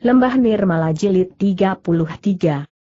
Lembah Nirmala Jilid 33.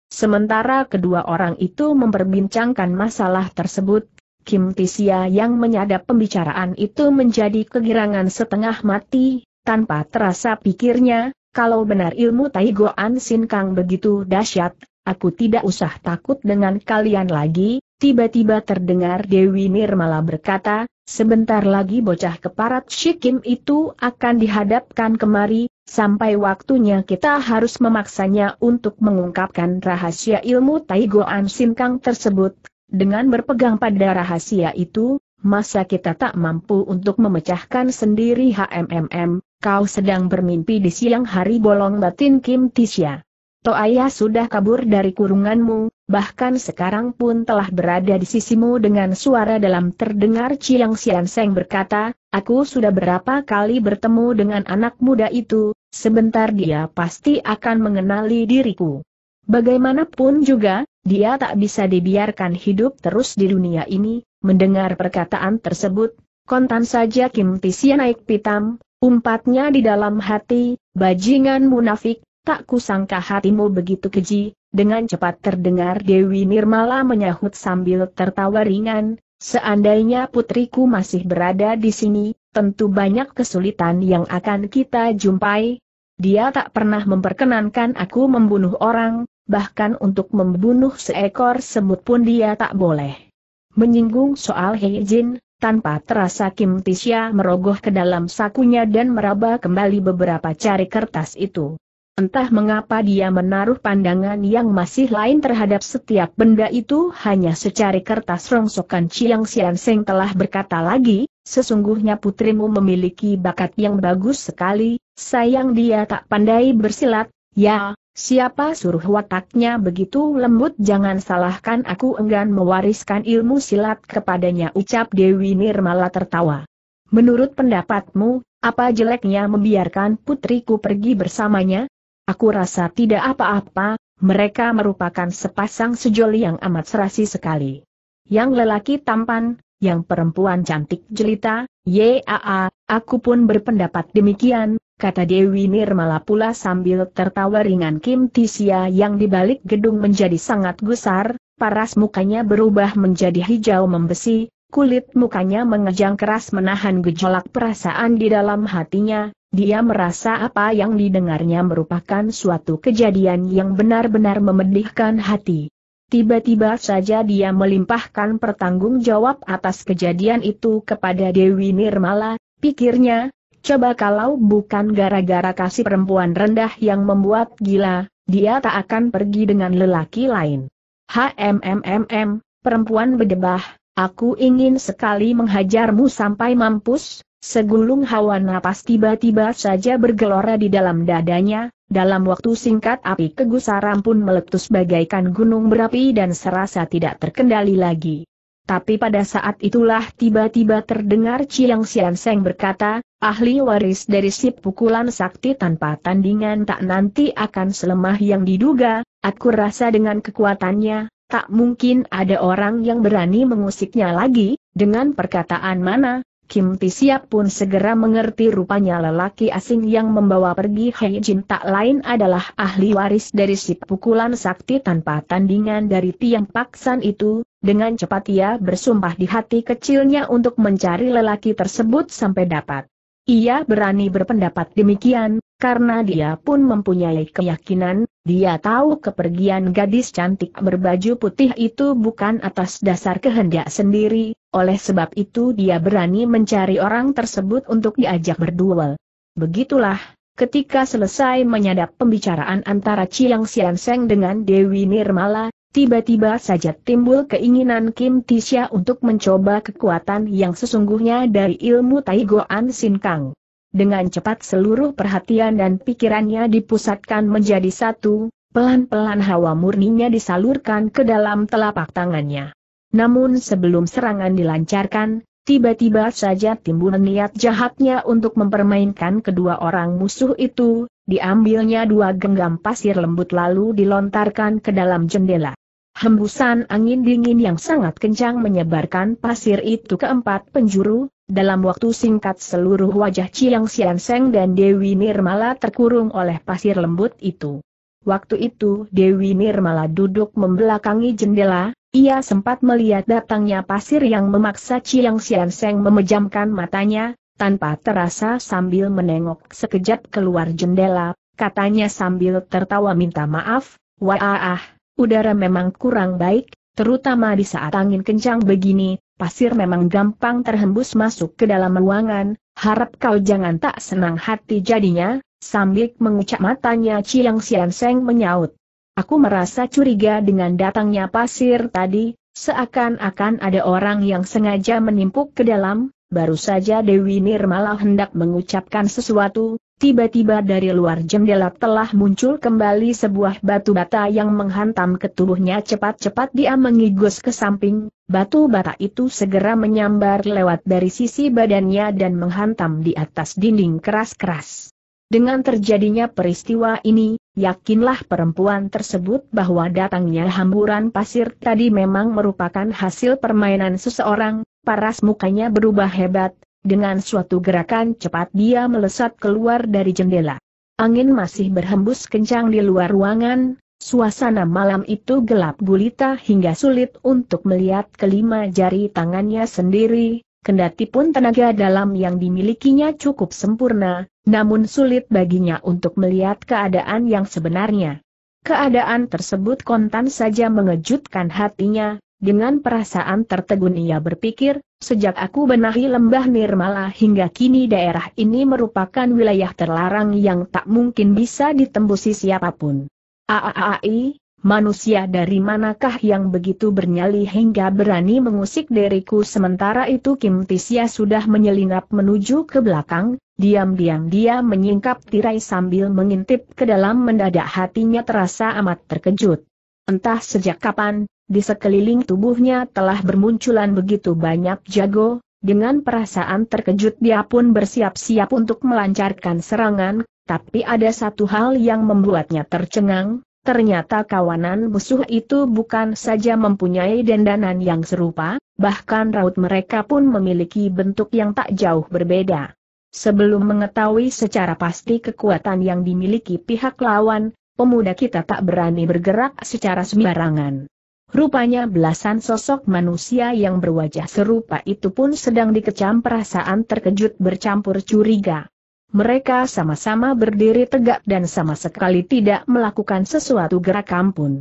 Sementara kedua orang itu memperbincangkan masalah tersebut, Kim Tisia yang menyadap pembicaraan itu menjadi kegirangan setengah mati, tanpa terasa pikirnya, kalau benar ilmu Taigoan Sin Kang begitu dahsyat, aku tidak usah takut dengan kalian lagi, Tiba-tiba terdengar Dewi Nirmala berkata, sebentar lagi bocah keparat Shikim itu akan dihadapkan kemari, sampai waktunya kita harus memaksanya untuk mengungkapkan rahasia ilmu Taigoan Sinkang tersebut. Dengan berpegang pada rahasia itu, masa kita tak mampu untuk memecahkan sendiri HMMM, kau sedang bermimpi di siang hari bolong batin Kim Tisya. Toaya sudah kabur dari kurunganmu, bahkan sekarang pun telah berada di sisimu dengan suara dalam terdengar Ciang Sian Seng berkata, aku sudah berapa kali bertemu dengan anak muda itu, sebentar dia pasti akan mengenali diriku. Bagaimanapun juga, dia tak bisa dibiarkan hidup terus di dunia ini, mendengar perkataan tersebut, kontan saja Kim Tisya naik pitam, umpatnya di dalam hati, bajingan munafik, Tak kusangka hatimu begitu keji, dengan cepat terdengar Dewi Nirmala menyahut sambil tertawa ringan, seandainya putriku masih berada di sini, tentu banyak kesulitan yang akan kita jumpai. Dia tak pernah memperkenankan aku membunuh orang, bahkan untuk membunuh seekor semut pun dia tak boleh. Menyinggung soal Jin, tanpa terasa Kim Tisya merogoh ke dalam sakunya dan meraba kembali beberapa cari kertas itu. Entah mengapa dia menaruh pandangan yang masih lain terhadap setiap benda itu hanya secari kertas rongsokan Chiang Sian Seng telah berkata lagi, sesungguhnya putrimu memiliki bakat yang bagus sekali, sayang dia tak pandai bersilat, ya, siapa suruh wataknya begitu lembut jangan salahkan aku enggan mewariskan ilmu silat kepadanya ucap Dewi Nirmala tertawa. Menurut pendapatmu, apa jeleknya membiarkan putriku pergi bersamanya? Aku rasa tidak apa-apa, mereka merupakan sepasang sejoli yang amat serasi sekali. Yang lelaki tampan, yang perempuan cantik jelita, yaa, aku pun berpendapat demikian, kata Dewi Nirmala pula sambil tertawa ringan Kim Tisia yang dibalik gedung menjadi sangat gusar, paras mukanya berubah menjadi hijau membesi, kulit mukanya mengejang keras menahan gejolak perasaan di dalam hatinya, dia merasa apa yang didengarnya merupakan suatu kejadian yang benar-benar memedihkan hati. Tiba-tiba saja dia melimpahkan pertanggung jawab atas kejadian itu kepada Dewi Nirmala, pikirnya, coba kalau bukan gara-gara kasih perempuan rendah yang membuat gila, dia tak akan pergi dengan lelaki lain. HMMMM, perempuan bedebah, aku ingin sekali menghajarmu sampai mampus, Segulung hawa napas tiba-tiba saja bergelora di dalam dadanya, dalam waktu singkat api kegusaran pun meletus bagaikan gunung berapi dan serasa tidak terkendali lagi. Tapi pada saat itulah tiba-tiba terdengar Chiang Sian Seng berkata, ahli waris dari sip pukulan sakti tanpa tandingan tak nanti akan selemah yang diduga, aku rasa dengan kekuatannya, tak mungkin ada orang yang berani mengusiknya lagi, dengan perkataan mana, Kim Tisiap pun segera mengerti rupanya lelaki asing yang membawa pergi Hei Jin tak lain adalah ahli waris dari si pukulan sakti tanpa tandingan dari tiang paksan itu, dengan cepat ia bersumpah di hati kecilnya untuk mencari lelaki tersebut sampai dapat. Ia berani berpendapat demikian, karena dia pun mempunyai keyakinan, dia tahu kepergian gadis cantik berbaju putih itu bukan atas dasar kehendak sendiri, oleh sebab itu dia berani mencari orang tersebut untuk diajak berduel. Begitulah, ketika selesai menyadap pembicaraan antara Chiang Sian Seng dengan Dewi Nirmala, Tiba-tiba saja timbul keinginan Kim Tisha untuk mencoba kekuatan yang sesungguhnya dari ilmu Taigo An Sin Kang dengan cepat seluruh perhatian dan pikirannya dipusatkan menjadi satu, pelan-pelan hawa murninya disalurkan ke dalam telapak tangannya. Namun sebelum serangan dilancarkan, tiba-tiba saja timbul niat jahatnya untuk mempermainkan kedua orang musuh itu, diambilnya dua genggam pasir lembut lalu dilontarkan ke dalam jendela. Hembusan angin dingin yang sangat kencang menyebarkan pasir itu ke empat penjuru, dalam waktu singkat seluruh wajah Chiang Sian Seng dan Dewi Nirmala terkurung oleh pasir lembut itu. Waktu itu Dewi Nirmala duduk membelakangi jendela, ia sempat melihat datangnya pasir yang memaksa Chiang Sian Seng memejamkan matanya, tanpa terasa sambil menengok sekejap keluar jendela, katanya sambil tertawa minta maaf, wah ah, ah. Udara memang kurang baik, terutama di saat angin kencang begini, pasir memang gampang terhembus masuk ke dalam ruangan, harap kau jangan tak senang hati jadinya, sambil mengucap matanya Ciang Sian Seng menyaut. Aku merasa curiga dengan datangnya pasir tadi, seakan-akan ada orang yang sengaja menimpuk ke dalam, baru saja Dewi Nirmala hendak mengucapkan sesuatu, Tiba-tiba dari luar jendela telah muncul kembali sebuah batu bata yang menghantam ke tubuhnya cepat-cepat dia mengigus ke samping, batu bata itu segera menyambar lewat dari sisi badannya dan menghantam di atas dinding keras-keras. Dengan terjadinya peristiwa ini, yakinlah perempuan tersebut bahwa datangnya hamburan pasir tadi memang merupakan hasil permainan seseorang, paras mukanya berubah hebat, dengan suatu gerakan cepat dia melesat keluar dari jendela. Angin masih berhembus kencang di luar ruangan, suasana malam itu gelap gulita hingga sulit untuk melihat kelima jari tangannya sendiri, kendati pun tenaga dalam yang dimilikinya cukup sempurna, namun sulit baginya untuk melihat keadaan yang sebenarnya. Keadaan tersebut kontan saja mengejutkan hatinya, dengan perasaan tertegun ia berpikir, sejak aku benahi lembah Nirmala hingga kini daerah ini merupakan wilayah terlarang yang tak mungkin bisa ditembusi siapapun. Aaai, manusia dari manakah yang begitu bernyali hingga berani mengusik diriku sementara itu Kim Tisya sudah menyelinap menuju ke belakang, diam-diam dia menyingkap tirai sambil mengintip ke dalam mendadak hatinya terasa amat terkejut. Entah sejak kapan, di sekeliling tubuhnya telah bermunculan begitu banyak jago, dengan perasaan terkejut dia pun bersiap-siap untuk melancarkan serangan, tapi ada satu hal yang membuatnya tercengang, ternyata kawanan musuh itu bukan saja mempunyai dendanan yang serupa, bahkan raut mereka pun memiliki bentuk yang tak jauh berbeda. Sebelum mengetahui secara pasti kekuatan yang dimiliki pihak lawan, pemuda kita tak berani bergerak secara sembarangan. Rupanya belasan sosok manusia yang berwajah serupa itu pun sedang dikecam perasaan terkejut bercampur curiga. Mereka sama-sama berdiri tegak dan sama sekali tidak melakukan sesuatu gerakan pun.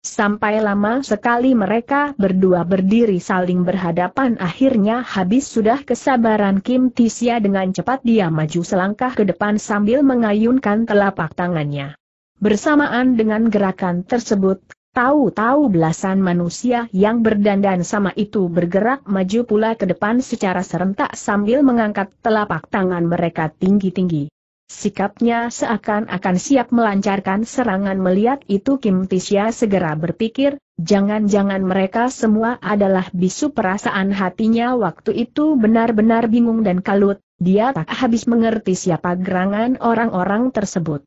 Sampai lama sekali mereka berdua berdiri saling berhadapan akhirnya habis sudah kesabaran Kim Tisia dengan cepat dia maju selangkah ke depan sambil mengayunkan telapak tangannya. Bersamaan dengan gerakan tersebut, Tahu-tahu belasan manusia yang berdandan sama itu bergerak maju pula ke depan secara serentak sambil mengangkat telapak tangan mereka tinggi-tinggi. Sikapnya seakan-akan siap melancarkan serangan melihat itu Kim Tisya segera berpikir, jangan-jangan mereka semua adalah bisu perasaan hatinya waktu itu benar-benar bingung dan kalut, dia tak habis mengerti siapa gerangan orang-orang tersebut.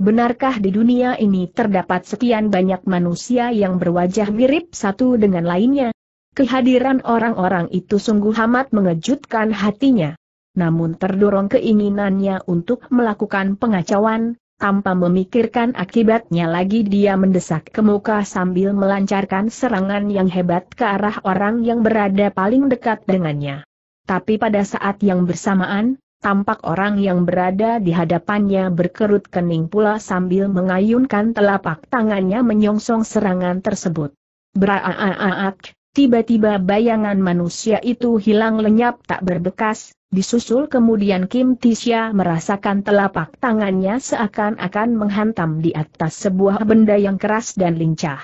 Benarkah di dunia ini terdapat sekian banyak manusia yang berwajah mirip satu dengan lainnya? Kehadiran orang-orang itu sungguh amat mengejutkan hatinya. Namun terdorong keinginannya untuk melakukan pengacauan, tanpa memikirkan akibatnya lagi dia mendesak ke muka sambil melancarkan serangan yang hebat ke arah orang yang berada paling dekat dengannya. Tapi pada saat yang bersamaan, tampak orang yang berada di hadapannya berkerut kening pula sambil mengayunkan telapak tangannya menyongsong serangan tersebut. Beraaaaak, tiba-tiba bayangan manusia itu hilang lenyap tak berbekas, Disusul kemudian Kim Tisha merasakan telapak tangannya seakan-akan menghantam di atas sebuah benda yang keras dan lincah.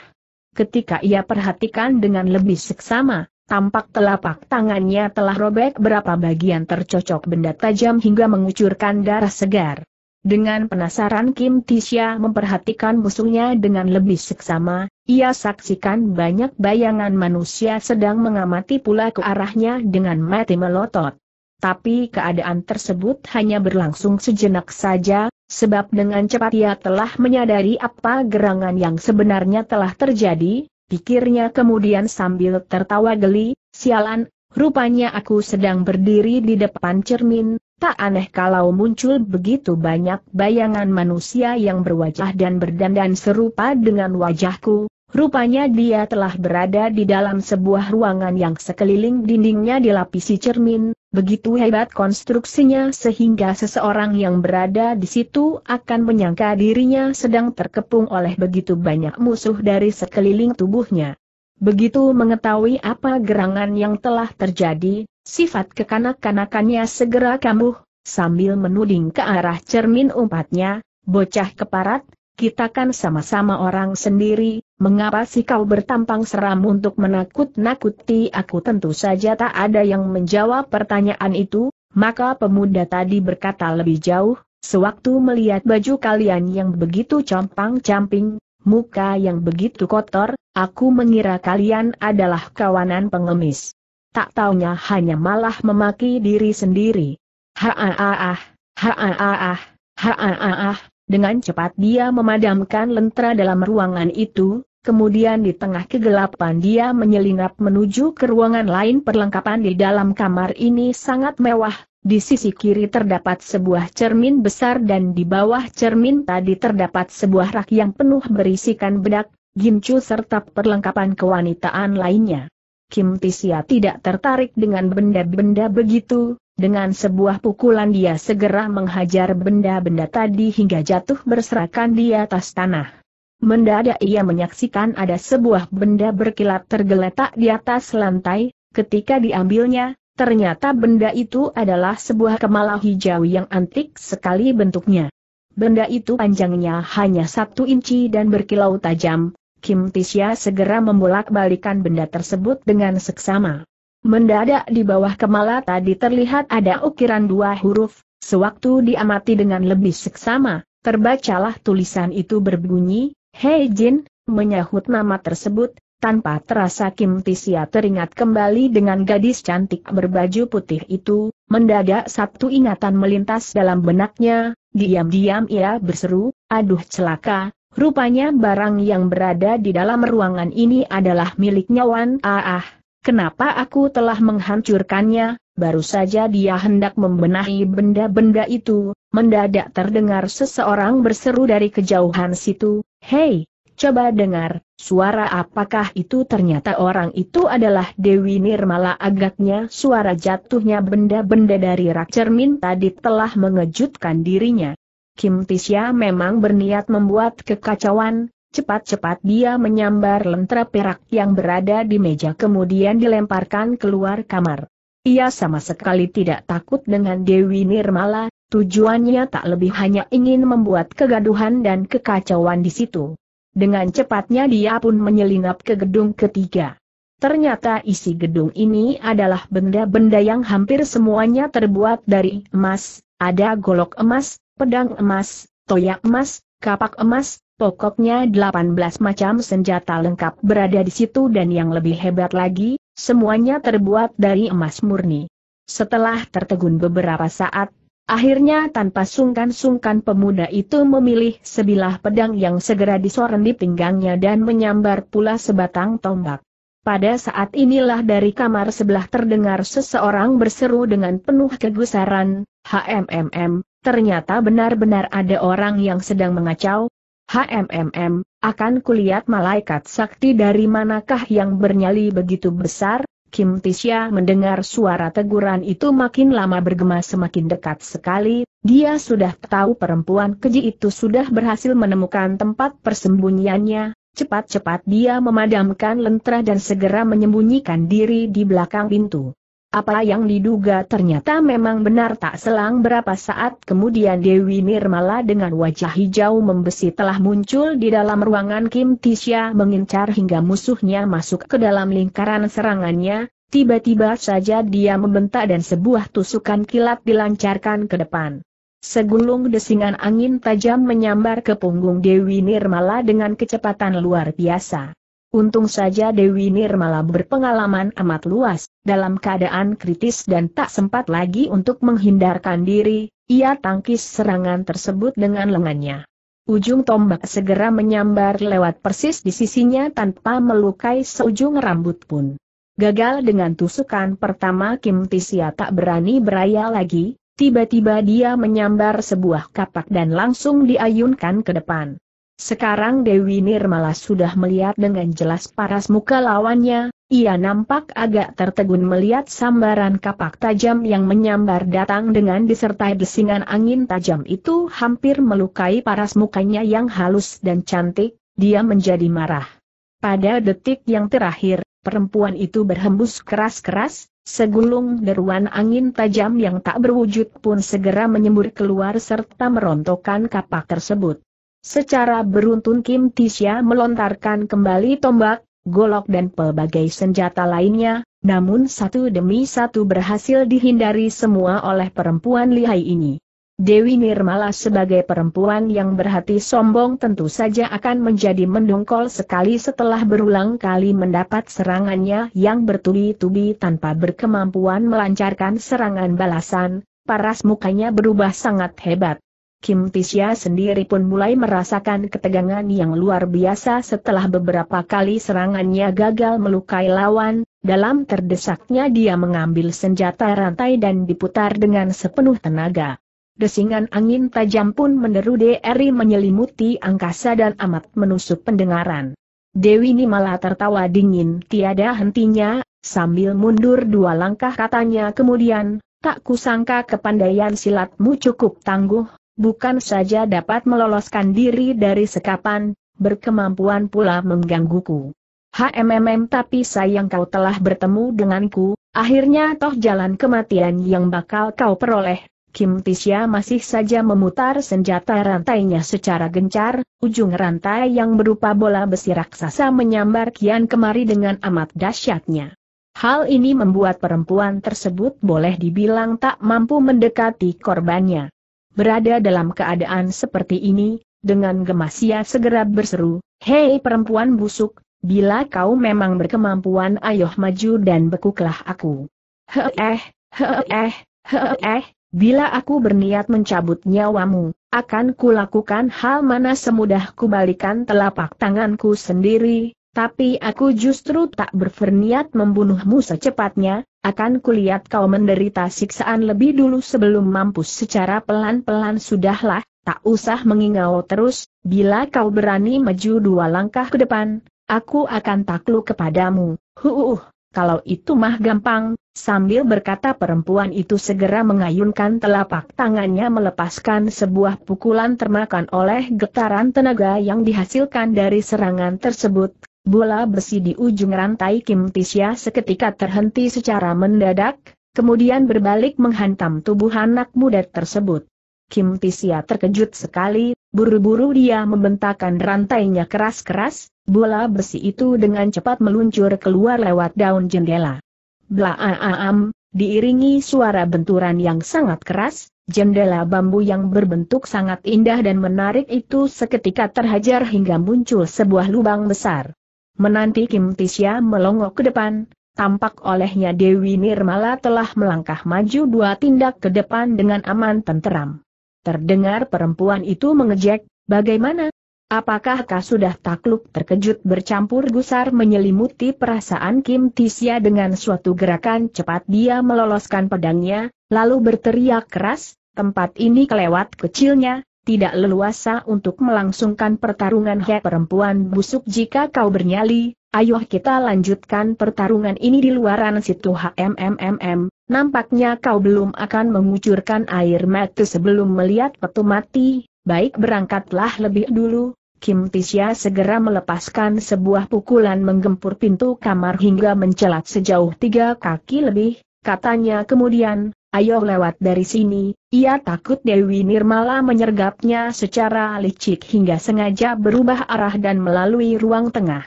Ketika ia perhatikan dengan lebih seksama, Tampak telapak tangannya telah robek berapa bagian tercocok benda tajam hingga mengucurkan darah segar. Dengan penasaran Kim Tisha memperhatikan musuhnya dengan lebih seksama, ia saksikan banyak bayangan manusia sedang mengamati pula ke arahnya dengan mati melotot. Tapi keadaan tersebut hanya berlangsung sejenak saja, sebab dengan cepat ia telah menyadari apa gerangan yang sebenarnya telah terjadi, pikirnya kemudian sambil tertawa geli, sialan, rupanya aku sedang berdiri di depan cermin, tak aneh kalau muncul begitu banyak bayangan manusia yang berwajah dan berdandan serupa dengan wajahku, rupanya dia telah berada di dalam sebuah ruangan yang sekeliling dindingnya dilapisi cermin, Begitu hebat konstruksinya sehingga seseorang yang berada di situ akan menyangka dirinya sedang terkepung oleh begitu banyak musuh dari sekeliling tubuhnya. Begitu mengetahui apa gerangan yang telah terjadi, sifat kekanak-kanakannya segera kambuh, sambil menuding ke arah cermin umpatnya, bocah keparat, kita kan sama-sama orang sendiri, mengapa sih kau bertampang seram untuk menakut-nakuti aku tentu saja tak ada yang menjawab pertanyaan itu, maka pemuda tadi berkata lebih jauh, sewaktu melihat baju kalian yang begitu compang-camping, muka yang begitu kotor, aku mengira kalian adalah kawanan pengemis. Tak taunya hanya malah memaki diri sendiri. Ha ah ah ah, ha ah ah ah, ha ah ah ah. Dengan cepat dia memadamkan lentera dalam ruangan itu, kemudian di tengah kegelapan dia menyelinap menuju ke ruangan lain perlengkapan di dalam kamar ini sangat mewah, di sisi kiri terdapat sebuah cermin besar dan di bawah cermin tadi terdapat sebuah rak yang penuh berisikan bedak, gincu serta perlengkapan kewanitaan lainnya. Kim Tisia tidak tertarik dengan benda-benda begitu, dengan sebuah pukulan dia segera menghajar benda-benda tadi hingga jatuh berserakan di atas tanah. Mendadak ia menyaksikan ada sebuah benda berkilat tergeletak di atas lantai, ketika diambilnya, ternyata benda itu adalah sebuah kemala hijau yang antik sekali bentuknya. Benda itu panjangnya hanya satu inci dan berkilau tajam, Kim Tisya segera membolak-balikan benda tersebut dengan seksama. Mendadak di bawah kemala tadi terlihat ada ukiran dua huruf, sewaktu diamati dengan lebih seksama, terbacalah tulisan itu berbunyi, Hei Jin, menyahut nama tersebut, tanpa terasa Kim Tisya teringat kembali dengan gadis cantik berbaju putih itu, mendadak satu ingatan melintas dalam benaknya, diam-diam ia berseru, aduh celaka, Rupanya barang yang berada di dalam ruangan ini adalah miliknya Wan Ah. Kenapa aku telah menghancurkannya, baru saja dia hendak membenahi benda-benda itu, mendadak terdengar seseorang berseru dari kejauhan situ, Hei, coba dengar, suara apakah itu ternyata orang itu adalah Dewi Nirmala agaknya suara jatuhnya benda-benda dari rak cermin tadi telah mengejutkan dirinya. Kim Tisya memang berniat membuat kekacauan, cepat-cepat dia menyambar lentera perak yang berada di meja kemudian dilemparkan keluar kamar. Ia sama sekali tidak takut dengan Dewi Nirmala, tujuannya tak lebih hanya ingin membuat kegaduhan dan kekacauan di situ. Dengan cepatnya dia pun menyelinap ke gedung ketiga. Ternyata isi gedung ini adalah benda-benda yang hampir semuanya terbuat dari emas, ada golok emas, pedang emas, toyak emas, kapak emas, pokoknya 18 macam senjata lengkap berada di situ dan yang lebih hebat lagi, semuanya terbuat dari emas murni. Setelah tertegun beberapa saat, akhirnya tanpa sungkan-sungkan pemuda itu memilih sebilah pedang yang segera disoren di pinggangnya dan menyambar pula sebatang tombak. Pada saat inilah dari kamar sebelah terdengar seseorang berseru dengan penuh kegusaran, HMMM, Ternyata benar-benar ada orang yang sedang mengacau. HMMM, akan kulihat malaikat sakti dari manakah yang bernyali begitu besar? Kim Tisya mendengar suara teguran itu makin lama bergema semakin dekat sekali, dia sudah tahu perempuan keji itu sudah berhasil menemukan tempat persembunyiannya, cepat-cepat dia memadamkan lentera dan segera menyembunyikan diri di belakang pintu. Apa yang diduga ternyata memang benar tak selang berapa saat kemudian Dewi Nirmala dengan wajah hijau membesi telah muncul di dalam ruangan Kim Tisha mengincar hingga musuhnya masuk ke dalam lingkaran serangannya, tiba-tiba saja dia membentak dan sebuah tusukan kilat dilancarkan ke depan. Segulung desingan angin tajam menyambar ke punggung Dewi Nirmala dengan kecepatan luar biasa. Untung saja Dewi Nirmala berpengalaman amat luas, dalam keadaan kritis dan tak sempat lagi untuk menghindarkan diri, ia tangkis serangan tersebut dengan lengannya. Ujung tombak segera menyambar lewat persis di sisinya tanpa melukai seujung rambut pun. Gagal dengan tusukan pertama Kim Tisia tak berani beraya lagi, tiba-tiba dia menyambar sebuah kapak dan langsung diayunkan ke depan. Sekarang Dewi Nirmala sudah melihat dengan jelas paras muka lawannya, ia nampak agak tertegun melihat sambaran kapak tajam yang menyambar datang dengan disertai desingan angin tajam itu hampir melukai paras mukanya yang halus dan cantik, dia menjadi marah. Pada detik yang terakhir, perempuan itu berhembus keras-keras, segulung deruan angin tajam yang tak berwujud pun segera menyembur keluar serta merontokkan kapak tersebut. Secara beruntun Kim Tisya melontarkan kembali tombak, golok dan pelbagai senjata lainnya, namun satu demi satu berhasil dihindari semua oleh perempuan lihai ini. Dewi Nirmala sebagai perempuan yang berhati sombong tentu saja akan menjadi mendongkol sekali setelah berulang kali mendapat serangannya yang bertubi-tubi tanpa berkemampuan melancarkan serangan balasan, paras mukanya berubah sangat hebat. Kim Tisya sendiri pun mulai merasakan ketegangan yang luar biasa setelah beberapa kali serangannya gagal melukai lawan, dalam terdesaknya dia mengambil senjata rantai dan diputar dengan sepenuh tenaga. Desingan angin tajam pun meneru Eri menyelimuti angkasa dan amat menusuk pendengaran. Dewi ini malah tertawa dingin tiada hentinya, sambil mundur dua langkah katanya kemudian, Tak kusangka kepandaian silatmu cukup tangguh, bukan saja dapat meloloskan diri dari sekapan, berkemampuan pula menggangguku. HMMM tapi sayang kau telah bertemu denganku, akhirnya toh jalan kematian yang bakal kau peroleh. Kim Tisya masih saja memutar senjata rantainya secara gencar, ujung rantai yang berupa bola besi raksasa menyambar kian kemari dengan amat dahsyatnya. Hal ini membuat perempuan tersebut boleh dibilang tak mampu mendekati korbannya. Berada dalam keadaan seperti ini, dengan gemas ia segera berseru, Hei perempuan busuk, bila kau memang berkemampuan ayoh maju dan bekuklah aku. Heeh, heeh, heeh, bila aku berniat mencabut nyawamu, akan kulakukan hal mana semudah kubalikan telapak tanganku sendiri, tapi aku justru tak berferniat membunuhmu secepatnya, akan kulihat kau menderita siksaan lebih dulu sebelum mampus secara pelan-pelan sudahlah, tak usah mengingau terus, bila kau berani maju dua langkah ke depan, aku akan takluk kepadamu, huuh, kalau itu mah gampang, sambil berkata perempuan itu segera mengayunkan telapak tangannya melepaskan sebuah pukulan termakan oleh getaran tenaga yang dihasilkan dari serangan tersebut, Bola besi di ujung rantai Kim Tisya seketika terhenti secara mendadak, kemudian berbalik menghantam tubuh anak muda tersebut. Kim Tisya terkejut sekali, buru-buru dia membentakkan rantainya keras-keras, bola besi itu dengan cepat meluncur keluar lewat daun jendela. Blaaam, diiringi suara benturan yang sangat keras, jendela bambu yang berbentuk sangat indah dan menarik itu seketika terhajar hingga muncul sebuah lubang besar. Menanti Kim Tisya melongo ke depan, tampak olehnya Dewi Nirmala telah melangkah maju dua tindak ke depan dengan aman tenteram. Terdengar perempuan itu mengejek, bagaimana? Apakah kau sudah takluk terkejut bercampur gusar menyelimuti perasaan Kim Tisya dengan suatu gerakan cepat dia meloloskan pedangnya, lalu berteriak keras, tempat ini kelewat kecilnya, tidak leluasa untuk melangsungkan pertarungan he perempuan busuk jika kau bernyali, ayo kita lanjutkan pertarungan ini di luaran situ HMMMM, nampaknya kau belum akan mengucurkan air mata sebelum melihat petu mati, baik berangkatlah lebih dulu, Kim Tisya segera melepaskan sebuah pukulan menggempur pintu kamar hingga mencelat sejauh tiga kaki lebih, katanya kemudian, Ayo lewat dari sini, ia takut Dewi Nirmala menyergapnya secara licik hingga sengaja berubah arah dan melalui ruang tengah.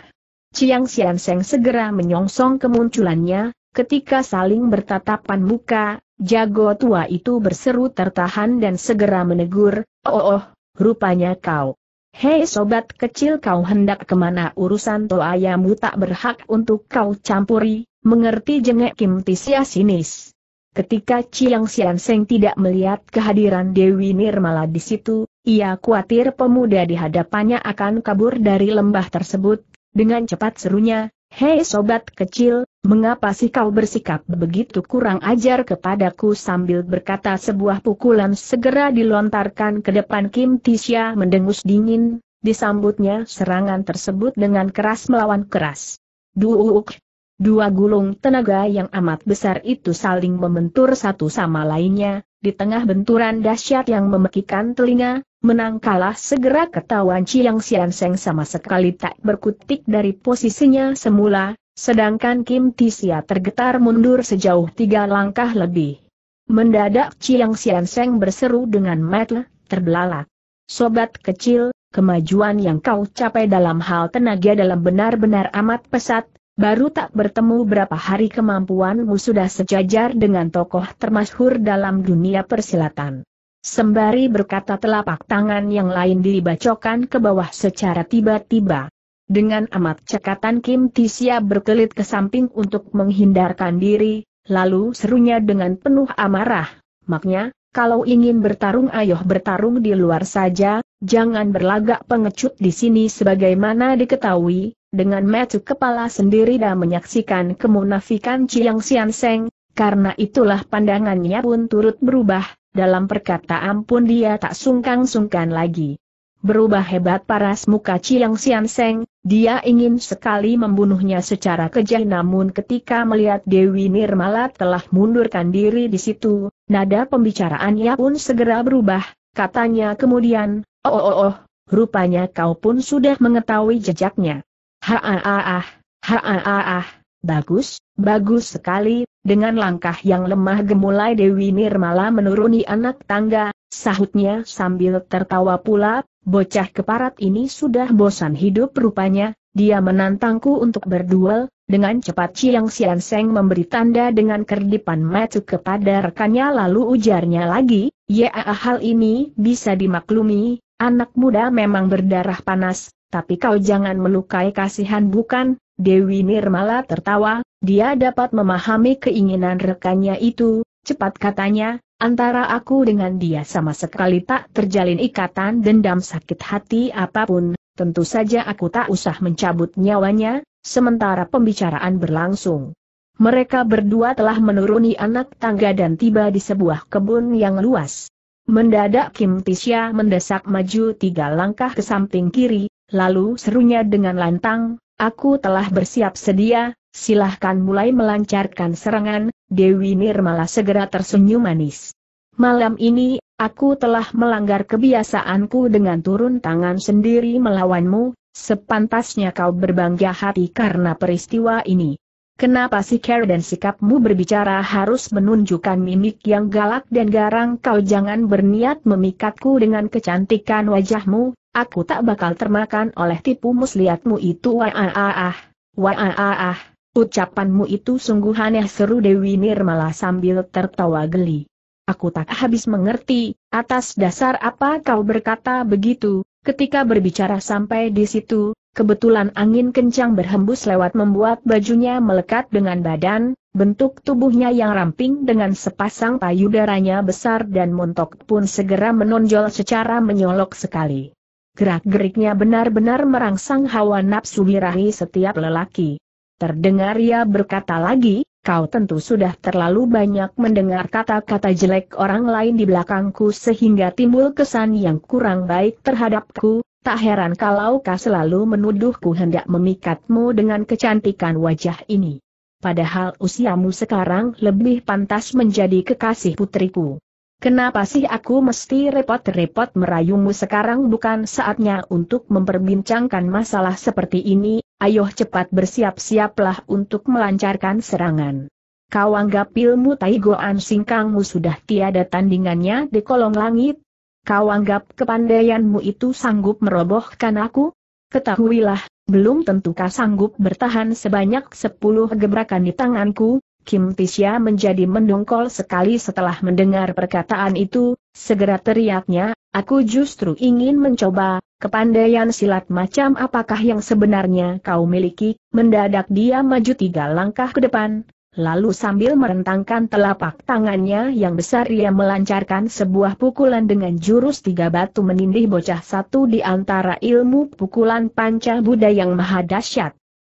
Ciang Sian Seng segera menyongsong kemunculannya, ketika saling bertatapan muka, jago tua itu berseru tertahan dan segera menegur, oh oh, oh rupanya kau. Hei sobat kecil kau hendak kemana urusan toayamu tak berhak untuk kau campuri, mengerti jengek Kim Tisya sinis. Ketika Chiang Sian Seng tidak melihat kehadiran Dewi Nirmala di situ, ia khawatir pemuda di hadapannya akan kabur dari lembah tersebut, dengan cepat serunya, Hei sobat kecil, mengapa sih kau bersikap begitu kurang ajar kepadaku sambil berkata sebuah pukulan segera dilontarkan ke depan Kim Tisha mendengus dingin, disambutnya serangan tersebut dengan keras melawan keras. Duuk, Dua gulung tenaga yang amat besar itu saling membentur satu sama lainnya, di tengah benturan dahsyat yang memekikan telinga, menangkalah segera ketahuan Chiang Sian Seng sama sekali tak berkutik dari posisinya semula, sedangkan Kim Tisia tergetar mundur sejauh tiga langkah lebih. Mendadak Chiang Sian Seng berseru dengan metel, terbelalak. Sobat kecil, kemajuan yang kau capai dalam hal tenaga dalam benar-benar amat pesat, Baru tak bertemu berapa hari kemampuanmu sudah sejajar dengan tokoh termasyhur dalam dunia persilatan. Sembari berkata telapak tangan yang lain dibacokan ke bawah secara tiba-tiba. Dengan amat cekatan Kim Tisia berkelit ke samping untuk menghindarkan diri, lalu serunya dengan penuh amarah, maknya, kalau ingin bertarung ayoh bertarung di luar saja, jangan berlagak pengecut di sini sebagaimana diketahui, dengan metu kepala sendiri dan menyaksikan kemunafikan Ciyang Sian Seng, karena itulah pandangannya pun turut berubah, dalam perkataan pun dia tak sungkan-sungkan lagi. Berubah hebat paras muka Ciyang Sian Seng, dia ingin sekali membunuhnya secara kejam namun ketika melihat Dewi Nirmala telah mundurkan diri di situ, nada pembicaraannya pun segera berubah, katanya kemudian, oh oh oh, rupanya kau pun sudah mengetahui jejaknya. Ha ah ah ha ah ah, bagus, bagus sekali, dengan langkah yang lemah gemulai Dewi Nirmala menuruni anak tangga, sahutnya sambil tertawa pula, Bocah keparat ini sudah bosan hidup rupanya, dia menantangku untuk berduel, dengan cepat Chiang Sian Seng memberi tanda dengan kerdipan mata kepada rekannya lalu ujarnya lagi, ya hal ini bisa dimaklumi, anak muda memang berdarah panas, tapi kau jangan melukai kasihan bukan, Dewi Nirmala tertawa, dia dapat memahami keinginan rekannya itu, cepat katanya, Antara aku dengan dia sama sekali tak terjalin ikatan dendam sakit hati apapun, tentu saja aku tak usah mencabut nyawanya, sementara pembicaraan berlangsung. Mereka berdua telah menuruni anak tangga dan tiba di sebuah kebun yang luas. Mendadak Kim Tisya mendesak maju tiga langkah ke samping kiri, lalu serunya dengan lantang, aku telah bersiap sedia, silahkan mulai melancarkan serangan, Dewi Nirmala segera tersenyum manis. Malam ini, aku telah melanggar kebiasaanku dengan turun tangan sendiri melawanmu, sepantasnya kau berbangga hati karena peristiwa ini. Kenapa si care dan sikapmu berbicara harus menunjukkan mimik yang galak dan garang kau jangan berniat memikatku dengan kecantikan wajahmu, aku tak bakal termakan oleh tipu muslihatmu itu wah ah ah, ah. ah, ah Ucapanmu itu sungguh aneh seru Dewi Nirmala sambil tertawa geli. Aku tak habis mengerti, atas dasar apa kau berkata begitu, ketika berbicara sampai di situ, kebetulan angin kencang berhembus lewat membuat bajunya melekat dengan badan, bentuk tubuhnya yang ramping dengan sepasang payudaranya besar dan montok pun segera menonjol secara menyolok sekali. Gerak-geriknya benar-benar merangsang hawa nafsu birahi setiap lelaki. Terdengar ia berkata lagi, kau tentu sudah terlalu banyak mendengar kata-kata jelek orang lain di belakangku sehingga timbul kesan yang kurang baik terhadapku, tak heran kalau kau selalu menuduhku hendak memikatmu dengan kecantikan wajah ini. Padahal usiamu sekarang lebih pantas menjadi kekasih putriku. Kenapa sih aku mesti repot-repot merayumu sekarang bukan saatnya untuk memperbincangkan masalah seperti ini, ayo cepat bersiap-siaplah untuk melancarkan serangan. Kau anggap ilmu Taigoan singkangmu sudah tiada tandingannya di kolong langit? Kau anggap kepandaianmu itu sanggup merobohkan aku? Ketahuilah, belum tentu kau sanggup bertahan sebanyak sepuluh gebrakan di tanganku, Kim Tisya menjadi mendongkol sekali setelah mendengar perkataan itu, segera teriaknya, aku justru ingin mencoba, kepandaian silat macam apakah yang sebenarnya kau miliki, mendadak dia maju tiga langkah ke depan, Lalu sambil merentangkan telapak tangannya yang besar ia melancarkan sebuah pukulan dengan jurus tiga batu menindih bocah satu di antara ilmu pukulan panca Buddha yang maha dahsyat.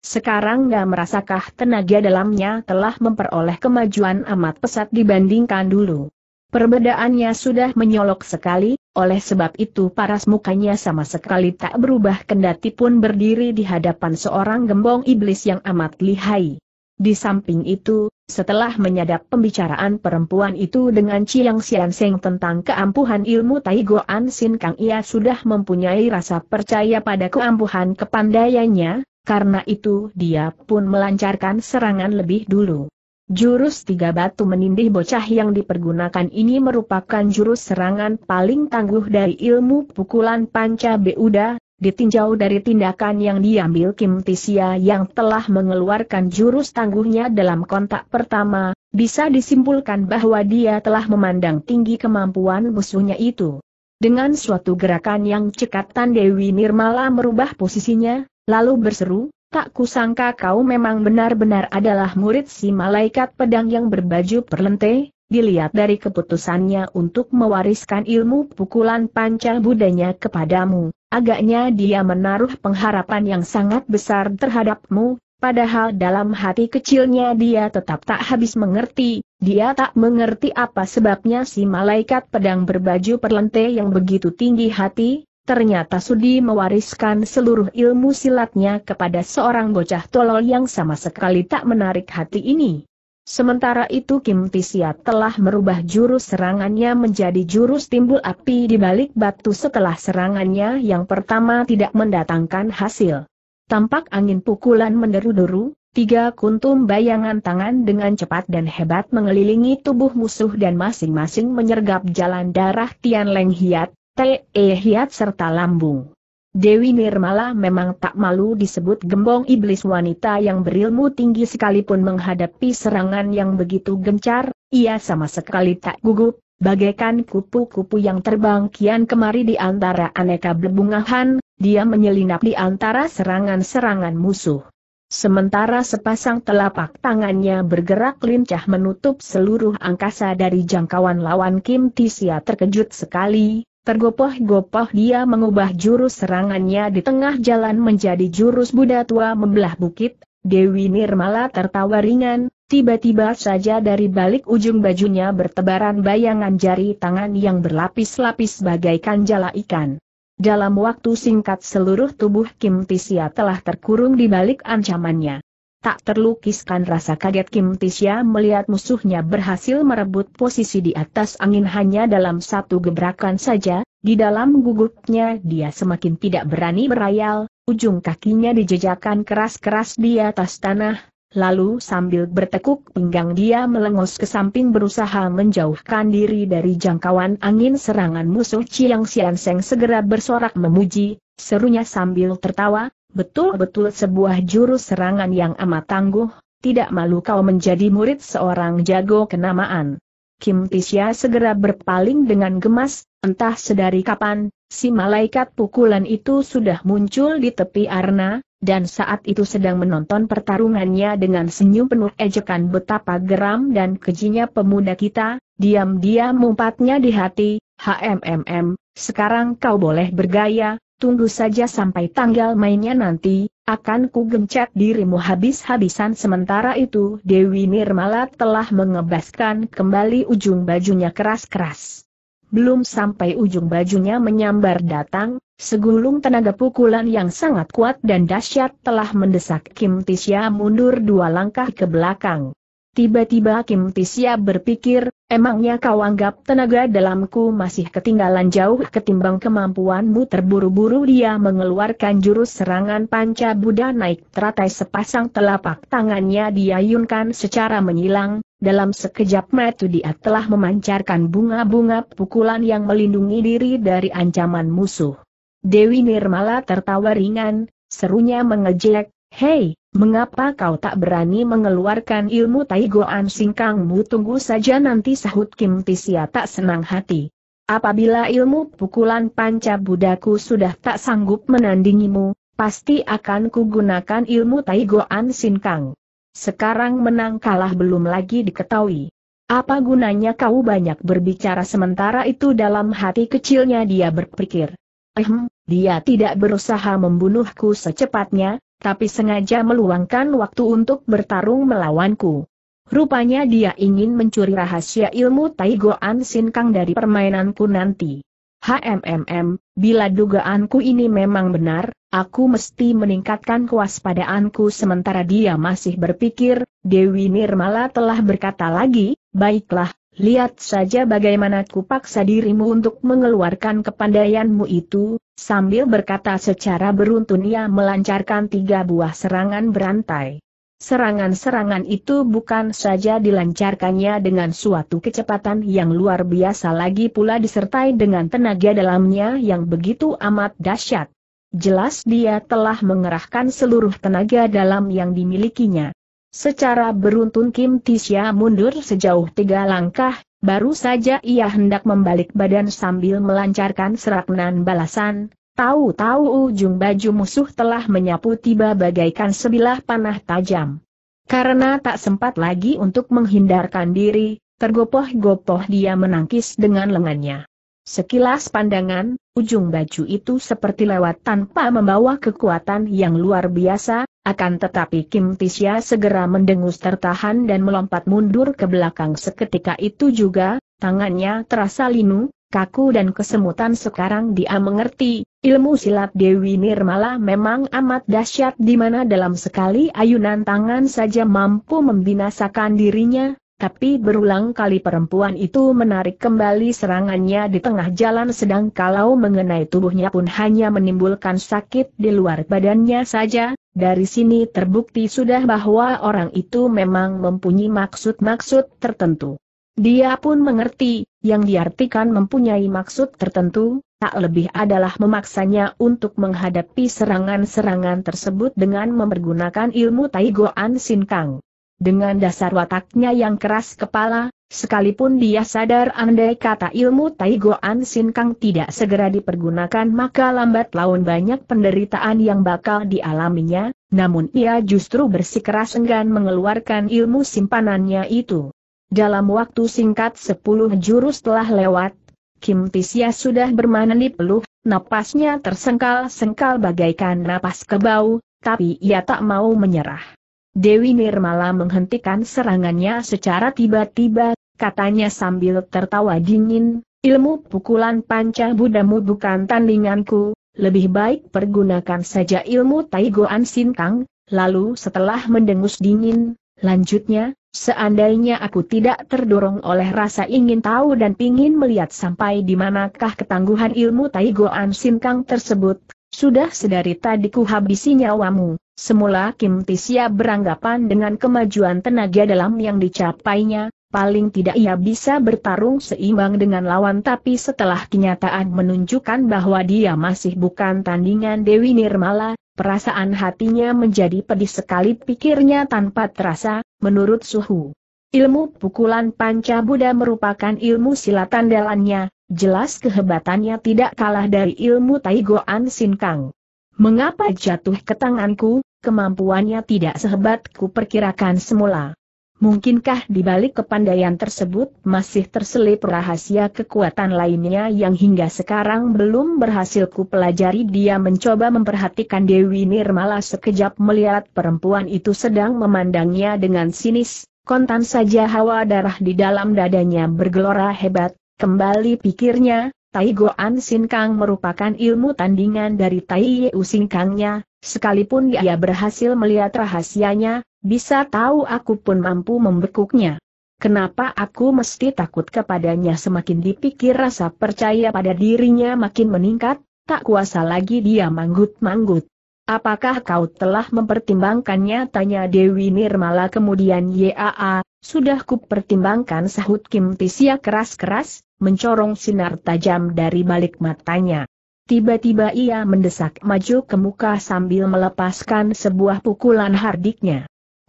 Sekarang gak merasakah tenaga dalamnya telah memperoleh kemajuan amat pesat dibandingkan dulu. Perbedaannya sudah menyolok sekali, oleh sebab itu paras mukanya sama sekali tak berubah kendati pun berdiri di hadapan seorang gembong iblis yang amat lihai. Di samping itu, setelah menyadap pembicaraan perempuan itu dengan Chiang Xian Seng tentang keampuhan ilmu Tai an Sin Kang ia sudah mempunyai rasa percaya pada keampuhan kepandaiannya, karena itu dia pun melancarkan serangan lebih dulu. Jurus tiga batu menindih bocah yang dipergunakan ini merupakan jurus serangan paling tangguh dari ilmu pukulan panca beuda, ditinjau dari tindakan yang diambil Kim Tisia yang telah mengeluarkan jurus tangguhnya dalam kontak pertama, bisa disimpulkan bahwa dia telah memandang tinggi kemampuan musuhnya itu. Dengan suatu gerakan yang cekatan Dewi Nirmala merubah posisinya, Lalu berseru, tak kusangka kau memang benar-benar adalah murid si malaikat pedang yang berbaju perlente, dilihat dari keputusannya untuk mewariskan ilmu pukulan panca budanya kepadamu. Agaknya dia menaruh pengharapan yang sangat besar terhadapmu, padahal dalam hati kecilnya dia tetap tak habis mengerti, dia tak mengerti apa sebabnya si malaikat pedang berbaju perlente yang begitu tinggi hati, ternyata Sudi mewariskan seluruh ilmu silatnya kepada seorang bocah tolol yang sama sekali tak menarik hati ini. Sementara itu Kim Tisya telah merubah jurus serangannya menjadi jurus timbul api di balik batu setelah serangannya yang pertama tidak mendatangkan hasil. Tampak angin pukulan menderu-deru, tiga kuntum bayangan tangan dengan cepat dan hebat mengelilingi tubuh musuh dan masing-masing menyergap jalan darah Tian Leng Hiat, hiat serta lambung. Dewi Nirmala memang tak malu disebut gembong iblis wanita yang berilmu tinggi sekalipun menghadapi serangan yang begitu gencar, ia sama sekali tak gugup, bagaikan kupu-kupu yang terbang kian kemari di antara aneka berbungahan, dia menyelinap di antara serangan-serangan musuh. Sementara sepasang telapak tangannya bergerak lincah menutup seluruh angkasa dari jangkauan lawan Kim Tisia terkejut sekali, Tergopoh-gopoh dia mengubah jurus serangannya di tengah jalan menjadi jurus Buddha tua membelah bukit, Dewi Nirmala tertawa ringan, tiba-tiba saja dari balik ujung bajunya bertebaran bayangan jari tangan yang berlapis-lapis bagaikan jala ikan. Dalam waktu singkat seluruh tubuh Kim Tisia telah terkurung di balik ancamannya tak terlukiskan rasa kaget Kim Tisya melihat musuhnya berhasil merebut posisi di atas angin hanya dalam satu gebrakan saja, di dalam gugupnya dia semakin tidak berani berayal, ujung kakinya dijejakan keras-keras di atas tanah, lalu sambil bertekuk pinggang dia melengos ke samping berusaha menjauhkan diri dari jangkauan angin serangan musuh Chiang Sian Seng segera bersorak memuji, serunya sambil tertawa, betul-betul sebuah jurus serangan yang amat tangguh, tidak malu kau menjadi murid seorang jago kenamaan. Kim Tisya segera berpaling dengan gemas, entah sedari kapan, si malaikat pukulan itu sudah muncul di tepi arna, dan saat itu sedang menonton pertarungannya dengan senyum penuh ejekan betapa geram dan kejinya pemuda kita, diam-diam mumpatnya di hati, HMMM, sekarang kau boleh bergaya, tunggu saja sampai tanggal mainnya nanti, akan ku gencet dirimu habis-habisan sementara itu Dewi Nirmala telah mengebaskan kembali ujung bajunya keras-keras. Belum sampai ujung bajunya menyambar datang, segulung tenaga pukulan yang sangat kuat dan dahsyat telah mendesak Kim Tisya mundur dua langkah ke belakang. Tiba-tiba Kim Tisya berpikir, Emangnya kau anggap tenaga dalamku masih ketinggalan jauh ketimbang kemampuanmu terburu-buru dia mengeluarkan jurus serangan panca Buddha naik teratai sepasang telapak tangannya diayunkan secara menyilang, dalam sekejap metu dia telah memancarkan bunga-bunga pukulan yang melindungi diri dari ancaman musuh. Dewi Nirmala tertawa ringan, serunya mengejek, Hei, Mengapa kau tak berani mengeluarkan ilmu Taigoan Singkangmu tunggu saja nanti sahut Kim Tisia tak senang hati. Apabila ilmu pukulan panca budaku sudah tak sanggup menandingimu, pasti akan kugunakan ilmu Taigoan Singkang. Sekarang menang kalah belum lagi diketahui. Apa gunanya kau banyak berbicara sementara itu dalam hati kecilnya dia berpikir. Ehm, dia tidak berusaha membunuhku secepatnya, tapi sengaja meluangkan waktu untuk bertarung melawanku. Rupanya dia ingin mencuri rahasia ilmu Taigoan Kang dari permainanku nanti. HMMM, bila dugaanku ini memang benar, aku mesti meningkatkan kewaspadaanku sementara dia masih berpikir, Dewi Nirmala telah berkata lagi, baiklah, lihat saja bagaimana kupaksa dirimu untuk mengeluarkan kepandaianmu itu, Sambil berkata secara beruntun ia melancarkan tiga buah serangan berantai. Serangan-serangan itu bukan saja dilancarkannya dengan suatu kecepatan yang luar biasa lagi pula disertai dengan tenaga dalamnya yang begitu amat dahsyat. Jelas dia telah mengerahkan seluruh tenaga dalam yang dimilikinya. Secara beruntun Kim Tisya mundur sejauh tiga langkah, Baru saja ia hendak membalik badan sambil melancarkan nan balasan, tahu-tahu ujung baju musuh telah menyapu tiba bagaikan sebilah panah tajam. Karena tak sempat lagi untuk menghindarkan diri, tergopoh-gopoh dia menangkis dengan lengannya. Sekilas pandangan, ujung baju itu seperti lewat tanpa membawa kekuatan yang luar biasa, akan tetapi Kim Tisya segera mendengus tertahan dan melompat mundur ke belakang seketika itu juga, tangannya terasa linu, kaku dan kesemutan sekarang dia mengerti, ilmu silat Dewi Nirmala memang amat dahsyat di mana dalam sekali ayunan tangan saja mampu membinasakan dirinya, tapi berulang kali perempuan itu menarik kembali serangannya di tengah jalan sedang kalau mengenai tubuhnya pun hanya menimbulkan sakit di luar badannya saja, dari sini terbukti sudah bahwa orang itu memang mempunyai maksud-maksud tertentu. Dia pun mengerti, yang diartikan mempunyai maksud tertentu, tak lebih adalah memaksanya untuk menghadapi serangan-serangan tersebut dengan mempergunakan ilmu Taigoan Sinkang. Dengan dasar wataknya yang keras kepala, sekalipun dia sadar andai kata ilmu An Sin Kang tidak segera dipergunakan maka lambat laun banyak penderitaan yang bakal dialaminya, namun ia justru bersikeras enggan mengeluarkan ilmu simpanannya itu. Dalam waktu singkat sepuluh jurus telah lewat, Kim Tisya sudah di peluh, napasnya tersengkal-sengkal bagaikan napas kebau, tapi ia tak mau menyerah. Dewi Nirmala menghentikan serangannya secara tiba-tiba, katanya sambil tertawa dingin, ilmu pukulan panca budamu bukan tandinganku, lebih baik pergunakan saja ilmu Taigoan Sintang, lalu setelah mendengus dingin, lanjutnya, Seandainya aku tidak terdorong oleh rasa ingin tahu dan ingin melihat sampai di manakah ketangguhan ilmu Taigoan Sintang tersebut, sudah sedari tadi ku habisi nyawamu. Semula Kim Tisia beranggapan dengan kemajuan tenaga dalam yang dicapainya, paling tidak ia bisa bertarung seimbang dengan lawan tapi setelah kenyataan menunjukkan bahwa dia masih bukan tandingan Dewi Nirmala, perasaan hatinya menjadi pedih sekali pikirnya tanpa terasa, menurut Suhu. Ilmu pukulan panca Buddha merupakan ilmu silatan dalannya, jelas kehebatannya tidak kalah dari ilmu Taigo Taigoan Kang. Mengapa jatuh ke tanganku, kemampuannya tidak sehebat ku perkirakan semula. Mungkinkah di balik kepandaian tersebut masih terselip rahasia kekuatan lainnya yang hingga sekarang belum berhasil ku pelajari dia mencoba memperhatikan Dewi Nirmala sekejap melihat perempuan itu sedang memandangnya dengan sinis, kontan saja hawa darah di dalam dadanya bergelora hebat, kembali pikirnya, Tai Goan Kang merupakan ilmu tandingan dari Tai Yeu Kangnya. sekalipun dia berhasil melihat rahasianya, bisa tahu aku pun mampu membekuknya. Kenapa aku mesti takut kepadanya semakin dipikir rasa percaya pada dirinya makin meningkat, tak kuasa lagi dia manggut-manggut. Apakah kau telah mempertimbangkannya tanya Dewi Nirmala kemudian Yaa, sudah kupertimbangkan sahut Kim Tisia keras-keras, mencorong sinar tajam dari balik matanya. Tiba-tiba ia mendesak maju ke muka sambil melepaskan sebuah pukulan hardiknya.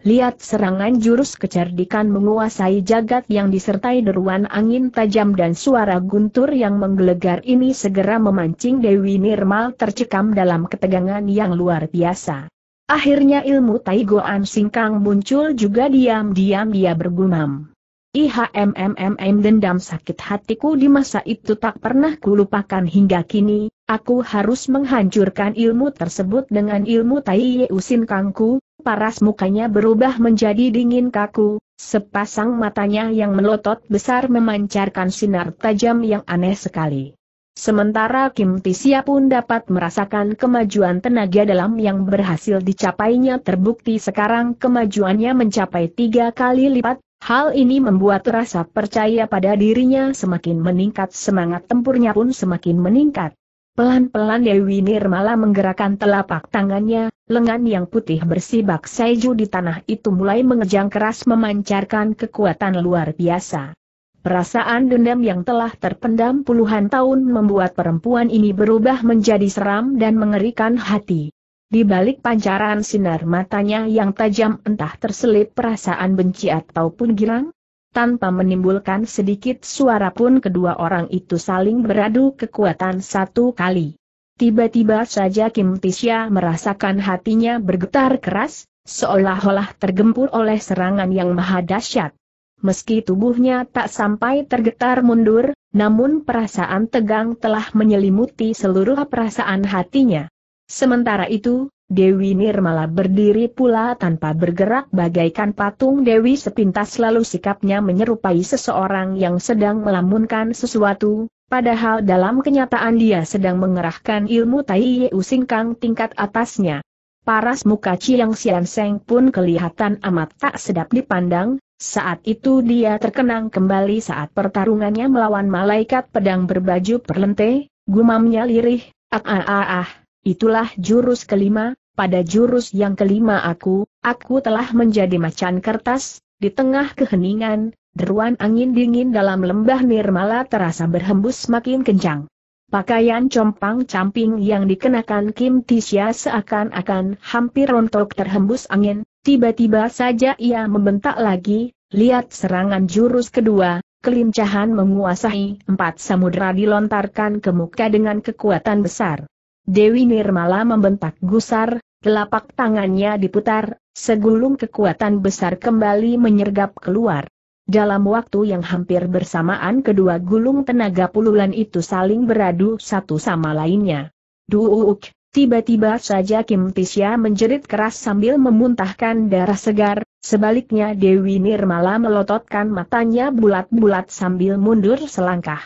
Lihat serangan jurus kecerdikan menguasai jagat yang disertai deruan angin tajam dan suara guntur yang menggelegar ini segera memancing Dewi Nirmal tercekam dalam ketegangan yang luar biasa. Akhirnya ilmu Taigoan Singkang muncul juga diam-diam dia bergumam. IHMMMM dendam sakit hatiku di masa itu tak pernah kulupakan hingga kini, aku harus menghancurkan ilmu tersebut dengan ilmu Tai Yeusin Kangku, paras mukanya berubah menjadi dingin kaku, sepasang matanya yang melotot besar memancarkan sinar tajam yang aneh sekali. Sementara Kim Tisia pun dapat merasakan kemajuan tenaga dalam yang berhasil dicapainya terbukti sekarang kemajuannya mencapai tiga kali lipat, Hal ini membuat rasa percaya pada dirinya semakin meningkat semangat tempurnya pun semakin meningkat. Pelan-pelan Dewi Nirmala menggerakkan telapak tangannya, lengan yang putih bersih bersibak seju di tanah itu mulai mengejang keras memancarkan kekuatan luar biasa. Perasaan dendam yang telah terpendam puluhan tahun membuat perempuan ini berubah menjadi seram dan mengerikan hati. Di balik pancaran sinar matanya yang tajam entah terselip perasaan benci ataupun girang, tanpa menimbulkan sedikit suara pun kedua orang itu saling beradu kekuatan satu kali. Tiba-tiba saja Kim Tisya merasakan hatinya bergetar keras, seolah-olah tergempur oleh serangan yang maha dahsyat. Meski tubuhnya tak sampai tergetar mundur, namun perasaan tegang telah menyelimuti seluruh perasaan hatinya. Sementara itu, Dewi Nirmala berdiri pula tanpa bergerak bagaikan patung Dewi sepintas lalu sikapnya menyerupai seseorang yang sedang melamunkan sesuatu, padahal dalam kenyataan dia sedang mengerahkan ilmu Tai Yeu Singkang tingkat atasnya. Paras muka Chiang Sian Seng pun kelihatan amat tak sedap dipandang, saat itu dia terkenang kembali saat pertarungannya melawan malaikat pedang berbaju perlente, gumamnya lirih, ah ah ah ah. Itulah jurus kelima, pada jurus yang kelima aku, aku telah menjadi macan kertas, di tengah keheningan, deruan angin dingin dalam lembah nirmala terasa berhembus makin kencang. Pakaian compang-camping yang dikenakan Kim Tisya seakan-akan hampir rontok terhembus angin, tiba-tiba saja ia membentak lagi, lihat serangan jurus kedua, kelincahan menguasai empat samudera dilontarkan ke muka dengan kekuatan besar. Dewi Nirmala membentak gusar, telapak tangannya diputar, segulung kekuatan besar kembali menyergap keluar. Dalam waktu yang hampir bersamaan kedua gulung tenaga pululan itu saling beradu satu sama lainnya. Duuk, tiba-tiba saja Kim Tisya menjerit keras sambil memuntahkan darah segar, sebaliknya Dewi Nirmala melototkan matanya bulat-bulat sambil mundur selangkah.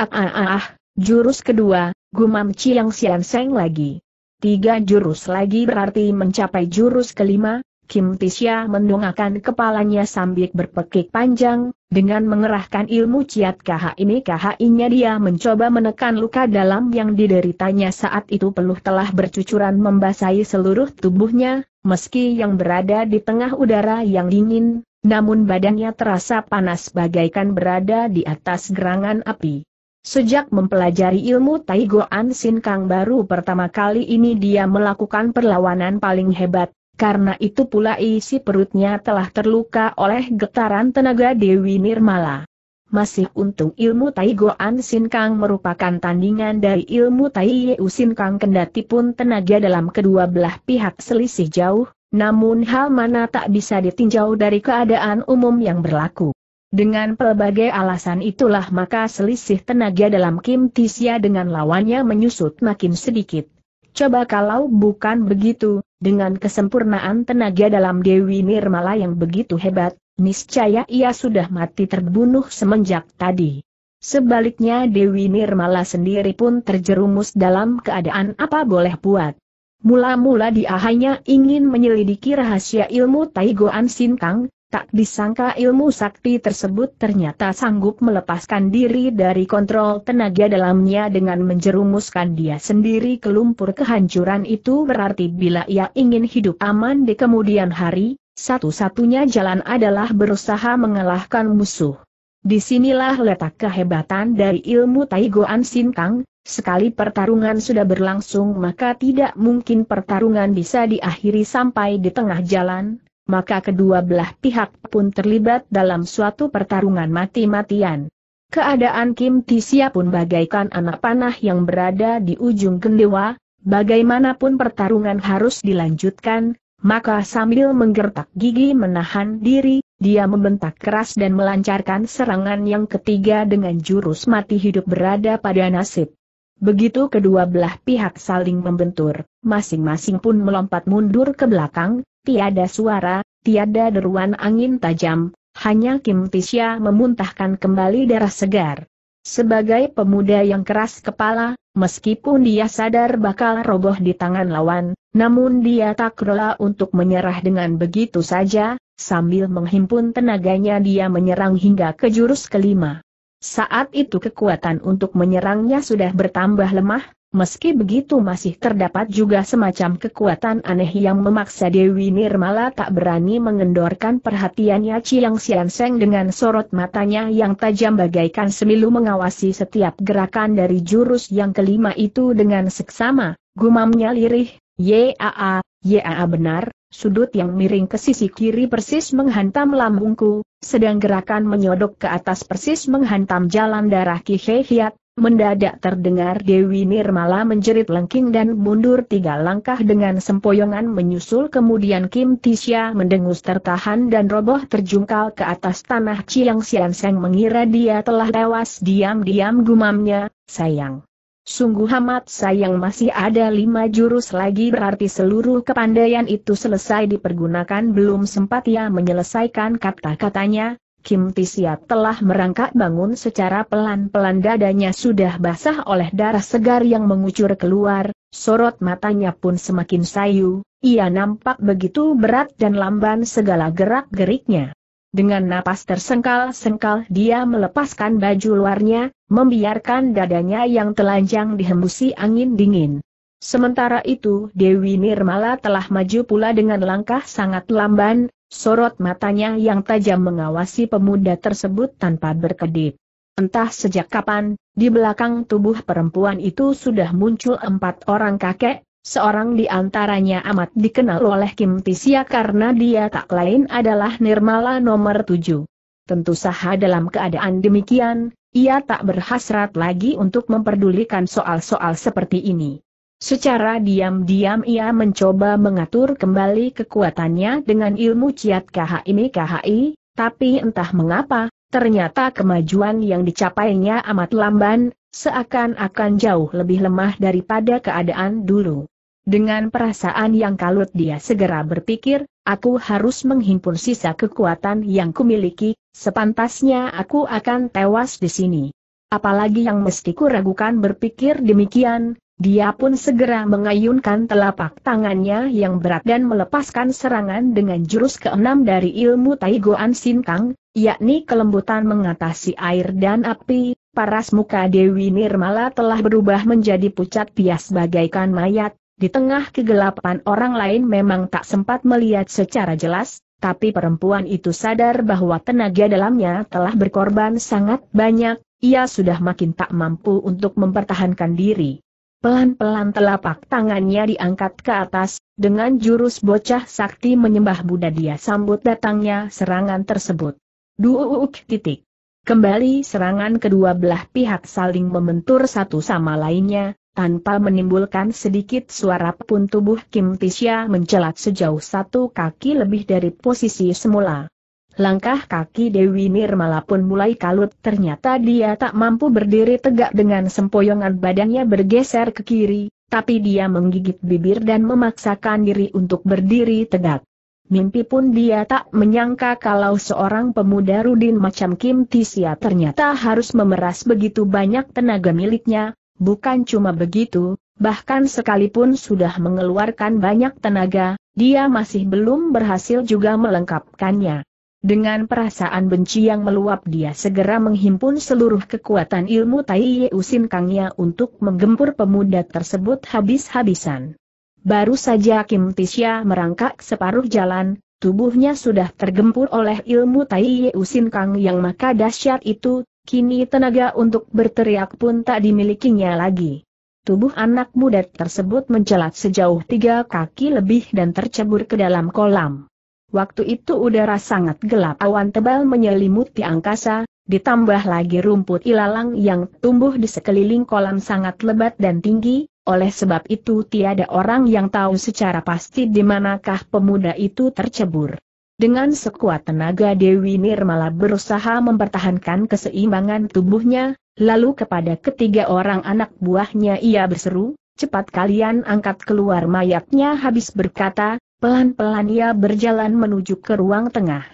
Ah ah ah, ah. Jurus kedua, gumam Chiang Sian Seng lagi. Tiga jurus lagi berarti mencapai jurus kelima, Kim Tisya mendongakkan kepalanya sambil berpekik panjang, dengan mengerahkan ilmu ciat ini KHI-nya dia mencoba menekan luka dalam yang dideritanya saat itu peluh telah bercucuran membasahi seluruh tubuhnya, meski yang berada di tengah udara yang dingin, namun badannya terasa panas bagaikan berada di atas gerangan api. Sejak mempelajari ilmu Tai Ansin Kang baru pertama kali ini dia melakukan perlawanan paling hebat, karena itu pula isi perutnya telah terluka oleh getaran tenaga Dewi Nirmala. Masih untung ilmu Tai Ansin Kang merupakan tandingan dari ilmu Tai Sin Kang kendati pun tenaga dalam kedua belah pihak selisih jauh, namun hal mana tak bisa ditinjau dari keadaan umum yang berlaku. Dengan pelbagai alasan itulah maka selisih tenaga dalam Kim Tisya dengan lawannya menyusut makin sedikit. Coba kalau bukan begitu, dengan kesempurnaan tenaga dalam Dewi Nirmala yang begitu hebat, niscaya ia sudah mati terbunuh semenjak tadi. Sebaliknya Dewi Nirmala sendiri pun terjerumus dalam keadaan apa boleh buat. Mula-mula dia hanya ingin menyelidiki rahasia ilmu Taigoan Kang. Tak disangka ilmu sakti tersebut ternyata sanggup melepaskan diri dari kontrol tenaga dalamnya dengan menjerumuskan dia sendiri ke lumpur kehancuran itu berarti bila ia ingin hidup aman di kemudian hari, satu-satunya jalan adalah berusaha mengalahkan musuh. Disinilah letak kehebatan dari ilmu Taigoan Kang. sekali pertarungan sudah berlangsung maka tidak mungkin pertarungan bisa diakhiri sampai di tengah jalan, maka kedua belah pihak pun terlibat dalam suatu pertarungan mati-matian. Keadaan Kim Tisia pun bagaikan anak panah yang berada di ujung gendewa, bagaimanapun pertarungan harus dilanjutkan, maka sambil menggertak gigi menahan diri, dia membentak keras dan melancarkan serangan yang ketiga dengan jurus mati hidup berada pada nasib. Begitu kedua belah pihak saling membentur, masing-masing pun melompat mundur ke belakang, Tiada suara, tiada deruan angin tajam, hanya Kim Tisya memuntahkan kembali darah segar. Sebagai pemuda yang keras kepala, meskipun dia sadar bakal roboh di tangan lawan, namun dia tak rela untuk menyerah dengan begitu saja, sambil menghimpun tenaganya dia menyerang hingga ke jurus kelima. Saat itu kekuatan untuk menyerangnya sudah bertambah lemah, Meski begitu masih terdapat juga semacam kekuatan aneh yang memaksa Dewi Nirmala tak berani mengendorkan perhatiannya Chiang Sian Seng dengan sorot matanya yang tajam bagaikan semilu mengawasi setiap gerakan dari jurus yang kelima itu dengan seksama, gumamnya lirih, yaa, yaa benar, sudut yang miring ke sisi kiri persis menghantam lambungku, sedang gerakan menyodok ke atas persis menghantam jalan darah Ki Hiat, Mendadak terdengar Dewi Nirmala menjerit lengking dan mundur tiga langkah dengan sempoyongan menyusul kemudian Kim Tisha mendengus tertahan dan roboh terjungkal ke atas tanah Chiang Sian Seng mengira dia telah tewas diam-diam gumamnya, sayang. Sungguh amat sayang masih ada lima jurus lagi berarti seluruh kepandaian itu selesai dipergunakan belum sempat ia menyelesaikan kata-katanya, Kim Tisia telah merangkak bangun secara pelan-pelan dadanya sudah basah oleh darah segar yang mengucur keluar, sorot matanya pun semakin sayu, ia nampak begitu berat dan lamban segala gerak-geriknya. Dengan napas tersengkal-sengkal dia melepaskan baju luarnya, membiarkan dadanya yang telanjang dihembusi angin dingin. Sementara itu Dewi Nirmala telah maju pula dengan langkah sangat lamban, Sorot matanya yang tajam mengawasi pemuda tersebut tanpa berkedip. Entah sejak kapan, di belakang tubuh perempuan itu sudah muncul empat orang kakek, seorang di antaranya amat dikenal oleh Kim Tisia karena dia tak lain adalah Nirmala nomor tujuh. Tentu saha dalam keadaan demikian, ia tak berhasrat lagi untuk memperdulikan soal-soal seperti ini. Secara diam-diam ia mencoba mengatur kembali kekuatannya dengan ilmu ciat KHI KHI, tapi entah mengapa, ternyata kemajuan yang dicapainya amat lamban, seakan-akan jauh lebih lemah daripada keadaan dulu. Dengan perasaan yang kalut dia segera berpikir, aku harus menghimpun sisa kekuatan yang kumiliki, sepantasnya aku akan tewas di sini. Apalagi yang mesti kuragukan berpikir demikian, dia pun segera mengayunkan telapak tangannya yang berat dan melepaskan serangan dengan jurus keenam dari ilmu Taigoan Sintang, yakni kelembutan mengatasi air dan api, paras muka Dewi Nirmala telah berubah menjadi pucat pias bagaikan mayat, di tengah kegelapan orang lain memang tak sempat melihat secara jelas, tapi perempuan itu sadar bahwa tenaga dalamnya telah berkorban sangat banyak, ia sudah makin tak mampu untuk mempertahankan diri. Pelan-pelan telapak tangannya diangkat ke atas, dengan jurus bocah sakti menyembah Buddha dia sambut datangnya serangan tersebut. Duuk titik. Kembali serangan kedua belah pihak saling membentur satu sama lainnya, tanpa menimbulkan sedikit suara pun tubuh Kim Tisha mencelat sejauh satu kaki lebih dari posisi semula. Langkah kaki Dewi Nirmala pun mulai kalut, ternyata dia tak mampu berdiri tegak dengan sempoyongan badannya bergeser ke kiri, tapi dia menggigit bibir dan memaksakan diri untuk berdiri tegak. Mimpi pun dia tak menyangka kalau seorang pemuda Rudin macam Kim Tisia ternyata harus memeras begitu banyak tenaga miliknya, bukan cuma begitu, bahkan sekalipun sudah mengeluarkan banyak tenaga, dia masih belum berhasil juga melengkapkannya. Dengan perasaan benci yang meluap dia segera menghimpun seluruh kekuatan ilmu Tai Yeusin Kangnya untuk menggempur pemuda tersebut habis-habisan. Baru saja Kim Tisya merangkak separuh jalan, tubuhnya sudah tergempur oleh ilmu Tai Yeusin Kang yang maka dahsyat itu, kini tenaga untuk berteriak pun tak dimilikinya lagi. Tubuh anak muda tersebut mencelat sejauh tiga kaki lebih dan tercebur ke dalam kolam. Waktu itu udara sangat gelap awan tebal menyelimuti angkasa, ditambah lagi rumput ilalang yang tumbuh di sekeliling kolam sangat lebat dan tinggi, oleh sebab itu tiada orang yang tahu secara pasti di manakah pemuda itu tercebur. Dengan sekuat tenaga Dewi Nirmala berusaha mempertahankan keseimbangan tubuhnya, lalu kepada ketiga orang anak buahnya ia berseru, cepat kalian angkat keluar mayatnya habis berkata, Pelan-pelan ia berjalan menuju ke ruang tengah.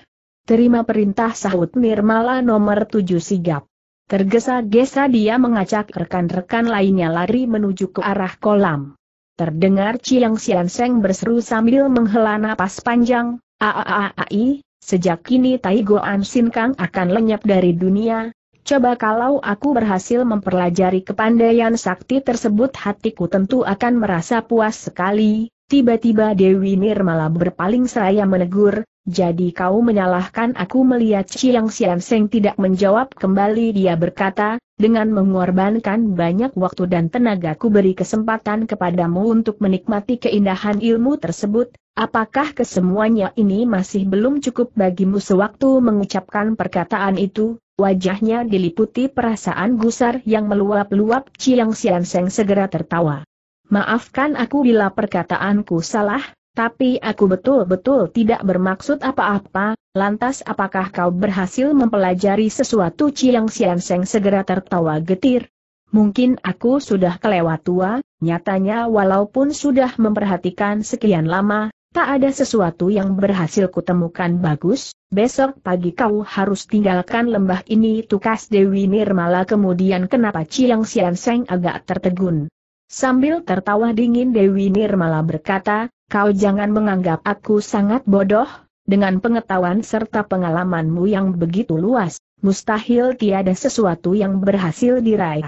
Terima perintah sahut Nirmala nomor tujuh sigap. Tergesa-gesa dia mengacak rekan-rekan lainnya lari menuju ke arah kolam. Terdengar Ciang Sian Seng berseru sambil menghela napas panjang, Aaai, sejak kini Tai Ansin Kang akan lenyap dari dunia, coba kalau aku berhasil mempelajari kepandaian sakti tersebut hatiku tentu akan merasa puas sekali, Tiba-tiba Dewi Nirmala berpaling seraya menegur, jadi kau menyalahkan aku melihat Chiang Sian Seng tidak menjawab kembali dia berkata, dengan mengorbankan banyak waktu dan tenaga ku beri kesempatan kepadamu untuk menikmati keindahan ilmu tersebut, apakah kesemuanya ini masih belum cukup bagimu sewaktu mengucapkan perkataan itu? Wajahnya diliputi perasaan gusar yang meluap-luap Chiang Sian Seng segera tertawa. Maafkan aku bila perkataanku salah, tapi aku betul-betul tidak bermaksud apa-apa, lantas apakah kau berhasil mempelajari sesuatu Ciang Sian Seng segera tertawa getir? Mungkin aku sudah kelewat tua, nyatanya walaupun sudah memperhatikan sekian lama, tak ada sesuatu yang berhasil kutemukan bagus, besok pagi kau harus tinggalkan lembah ini tukas Dewi Nirmala kemudian kenapa Ciang Sian Seng agak tertegun. Sambil tertawa dingin Dewi Nirmala berkata, kau jangan menganggap aku sangat bodoh, dengan pengetahuan serta pengalamanmu yang begitu luas, mustahil tiada sesuatu yang berhasil diraih.